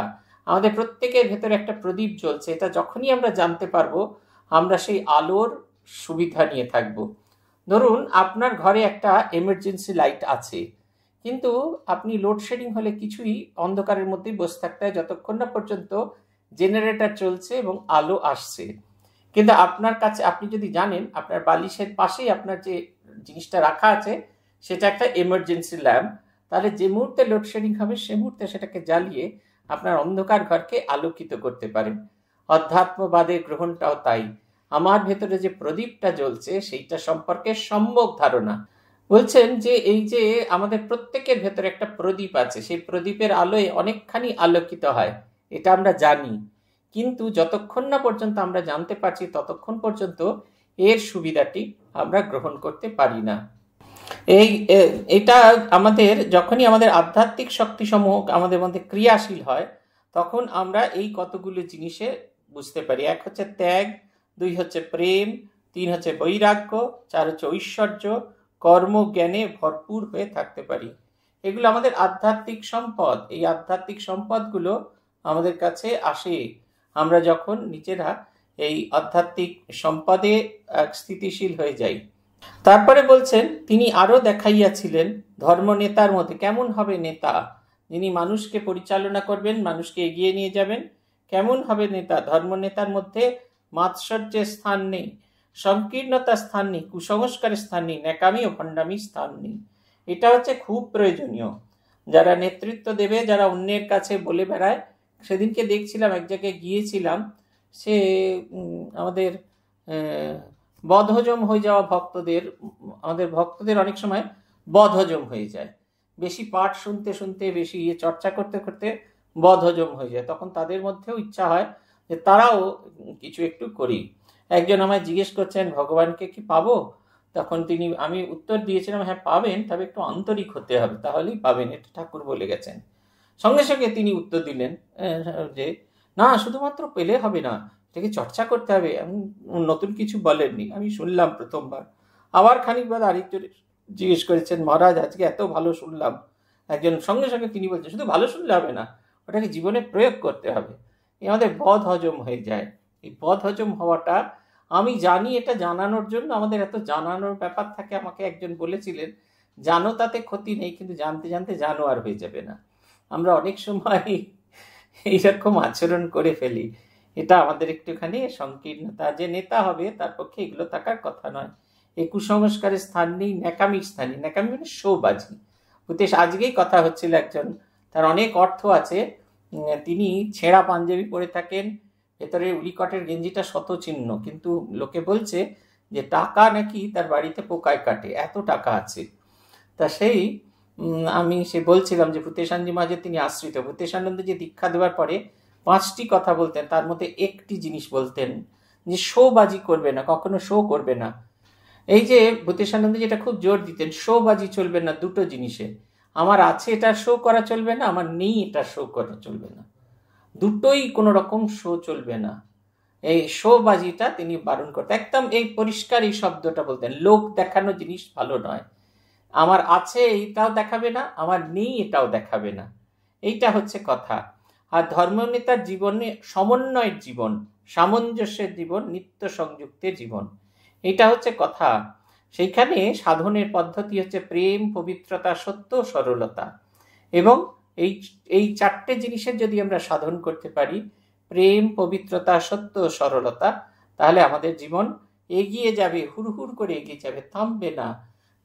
আমাদের প্রত্যেকের ভেতরে একটা প্রদীপ জ্বলছে এটা যখনই আমরা জানতে পারবো আমরা সেই আলোর সুবিধা নিয়ে থাকব ধরুন আপনার ঘরে একটা এমার্জেন্সি লাইট আছে কিন্তু আপনি লোডশেডিং হলে কিছুই অন্ধকারের মধ্যেই বসে থাকতে হয় যতক্ষণ না পর্যন্ত জেনারেটর চলছে এবং আলো আসছে কিন্তু আপনার কাছে আপনি যদি জানেন আপনার বালিশের পাশেই আপনার যে জিনিসটা রাখা আছে সেটা একটা এমার্জেন্সি ল্যাম্প তাহলে যে মুহূর্তে লোডশেডিং হবে সে মুহূর্তে সেটাকে জ্বালিয়ে আপনার অন্ধকার ঘরকে আলোকিত করতে পারেন অধ্যাত্মবাদের গ্রহণটাও তাই আমার ভেতরে যে প্রদীপটা জ্বলছে সেইটা সম্পর্কে সম্যক ধারণা বলছেন যে এই যে আমাদের প্রত্যেকের ভেতরে একটা প্রদীপ আছে সেই প্রদীপের আলোয় অনেকখানি আলোকিত হয় এটা আমরা জানি কিন্তু যতক্ষণ না পর্যন্ত আমরা জানতে পারছি ততক্ষণ পর্যন্ত এর সুবিধাটি আমরা গ্রহণ করতে পারি না এই এটা আমাদের যখনই আমাদের আধ্যাত্মিক শক্তিসমূহ আমাদের মধ্যে ক্রিয়াশীল হয় তখন আমরা এই কতগুলো জিনিসে বুঝতে পারি এক হচ্ছে ত্যাগ দুই হচ্ছে প্রেম তিন হচ্ছে বৈরাগ্য চার হচ্ছে ঐশ্বর্য কর্মজ্ঞানে ভরপুর হয়ে থাকতে পারি এগুলো আমাদের আধ্যাত্মিক সম্পদ এই আধ্যাত্মিক সম্পদগুলো আমাদের কাছে আসে আমরা যখন নিজেরা এই আধ্যাত্মিক সম্পদে স্থিতিশীল হয়ে যাই তারপরে বলছেন তিনি আরও দেখাইয়াছিলেন ধর্ম নেতার মধ্যে কেমন হবে নেতা যিনি মানুষকে পরিচালনা করবেন মানুষকে এগিয়ে নিয়ে যাবেন কেমন হবে নেতা ধর্ম নেতার মধ্যে মাৎসর্যের স্থান নেই সংকীর্ণতা স্থান নেই কুসংস্কারের স্থান নেই ন্যাকামি ও ভণ্ডামি স্থান নেই এটা হচ্ছে খুব প্রয়োজনীয় যারা নেতৃত্ব দেবে যারা অন্যের কাছে বলে বেড়ায় সেদিনকে দেখছিলাম এক জায়গায় গিয়েছিলাম সে আমাদের বদহজম হয়ে যাওয়া ভক্তদের আমাদের ভক্তদের অনেক সময় বদহজম হয়ে যায় বেশি পাঠ শুনতে শুনতে বেশি ইয়ে চর্চা করতে করতে বদহজম হয়ে যায় তখন তাদের মধ্যেও ইচ্ছা হয় যে তারাও কিছু একটু করি একজন আমায় জিজ্ঞেস করছেন ভগবানকে কি পাবো তখন তিনি আমি উত্তর দিয়েছিলাম হ্যাঁ পাবেন তবে একটু আন্তরিক হতে হবে তাহলেই পাবেন এটা ঠাকুর বলে গেছেন সঙ্গে সঙ্গে তিনি উত্তর দিলেন যে না শুধুমাত্র পেলে হবে না এটাকে চর্চা করতে হবে নতুন কিছু বলেননি আমি শুনলাম প্রথমবার আবার খানিক বাদ জিজ্ঞেস করেছেন মহারাজ আজকে এত ভালো শুনলাম একজন সঙ্গে সঙ্গে তিনি বলছেন শুধু ভালো শুনলে হবে না ওটাকে জীবনে প্রয়োগ করতে হবে এ আমাদের বধ হজম হয়ে যায় এই বধ হজম হওয়াটা আমি জানি এটা জানানোর জন্য আমাদের এত জানানোর ব্যাপার থাকে আমাকে একজন বলেছিলেন জানো তাতে ক্ষতি নেই কিন্তু জানতে জানতে জানো আর হয়ে যাবে না আমরা অনেক সময় [LAUGHS] এইরকম আচরণ করে ফেলি এটা আমাদের একটুখানি সংকীর্ণতা যে নেতা হবে তার পক্ষে এগুলো থাকার কথা নয় এই কুসংস্কারের স্থান নেই ন্যাকামির স্থানে ন্যাকামি মানে শোবাজি ভূতেশ আজকেই কথা হচ্ছিল একজন তার অনেক অর্থ আছে তিনি ছেঁড়া পাঞ্জাবি পরে থাকেন এতারে উলিকটের গেঞ্জিটা শত চিহ্ন কিন্তু লোকে বলছে যে টাকা নাকি তার বাড়িতে পোকায় কাটে এত টাকা আছে তা সেই আমি সে বলছিলাম যে ভূতেশানজি মাঝে তিনি আশ্রিত ভূতেশানন্দ যে দীক্ষা দেওয়ার পরে পাঁচটি কথা বলতেন তার মধ্যে একটি জিনিস বলতেন যে শোবাজি করবে না কখনো শো করবে না এই যে ভূতেশানন্দ যেটা খুব জোর দিতেন শোবাজি চলবে না দুটো জিনিসে আমার আছে এটা শো করা চলবে না আমার নেই এটা শো করা চলবে না দুটোই কোনো রকম শো চলবে না এই শোবাজিটা তিনি বারণ করতেন একদম এই পরিষ্কার এই শব্দটা বলতেন লোক দেখানো জিনিস ভালো নয় আমার আছে এইটাও দেখাবে না আমার নেই এটাও দেখাবে না এইটা হচ্ছে কথা আর ধর্মনেতার জীবনে সমন্বয়ের জীবন সামঞ্জস্যের জীবন নিত্য সংযুক্তের জীবন এটা হচ্ছে কথা সেইখানে সাধনের পদ্ধতি হচ্ছে প্রেম পবিত্রতা সত্য সরলতা এবং এই এই চারটে জিনিসের যদি আমরা সাধন করতে পারি প্রেম পবিত্রতা সত্য সরলতা তাহলে আমাদের জীবন এগিয়ে যাবে হুড়হুড় করে এগিয়ে যাবে থামবে না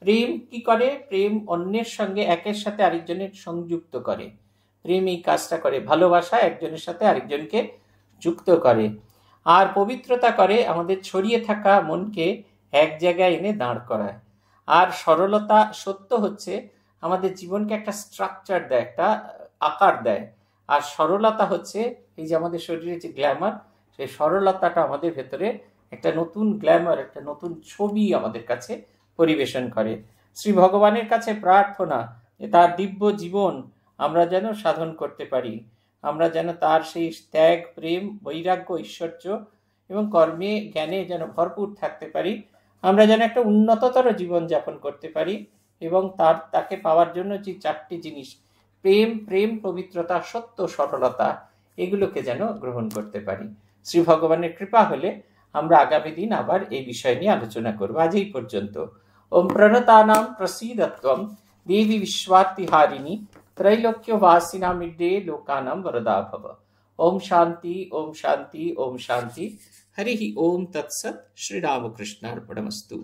প্রেম কি করে প্রেম অন্যের সঙ্গে একের সাথে আরেকজনের সংযুক্ত করে প্রেম এই কাজটা করে ভালোবাসা একজনের সাথে আরেকজনকে যুক্ত করে আর পবিত্রতা করে আমাদের ছড়িয়ে থাকা মনকে এক জায়গায় এনে দাঁড় করায় আর সরলতা সত্য হচ্ছে আমাদের জীবনকে একটা স্ট্রাকচার দেয় একটা আকার দেয় আর সরলতা হচ্ছে এই যে আমাদের শরীরে যে গ্ল্যামার সেই সরলতাটা আমাদের ভেতরে একটা নতুন গ্ল্যামার একটা নতুন ছবি আমাদের কাছে পরিবেশন করে শ্রী ভগবানের কাছে প্রার্থনা যে তার দিব্য জীবন আমরা যেন সাধন করতে পারি আমরা যেন তার সেই ত্যাগ প্রেম বৈরাগ্য ঐশ্বর্য এবং কর্মে জ্ঞানে যেন ভরপুর থাকতে পারি আমরা যেন একটা উন্নততর জীবন যাপন করতে পারি এবং তার তাকে পাওয়ার জন্য যে চারটি জিনিস প্রেম প্রেম পবিত্রতা সত্য সরলতা এগুলোকে যেন গ্রহণ করতে পারি শ্রী ভগবানের কৃপা হলে আমরা আগামী দিন আবার এই বিষয় নিয়ে আলোচনা করব আজ এই পর্যন্ত ওম প্রণতানাম প্রসীদত্বম দেবী বিশ্বার্তিহারিণী त्रैलोक्यवासिनामिड्डे লোকানাম বরদা ভব ওম শান্তি ওম শান্তি ওম শান্তি হরি ওম তৎসৎ শ্রীরামকৃষ্ণার্পণমস্তু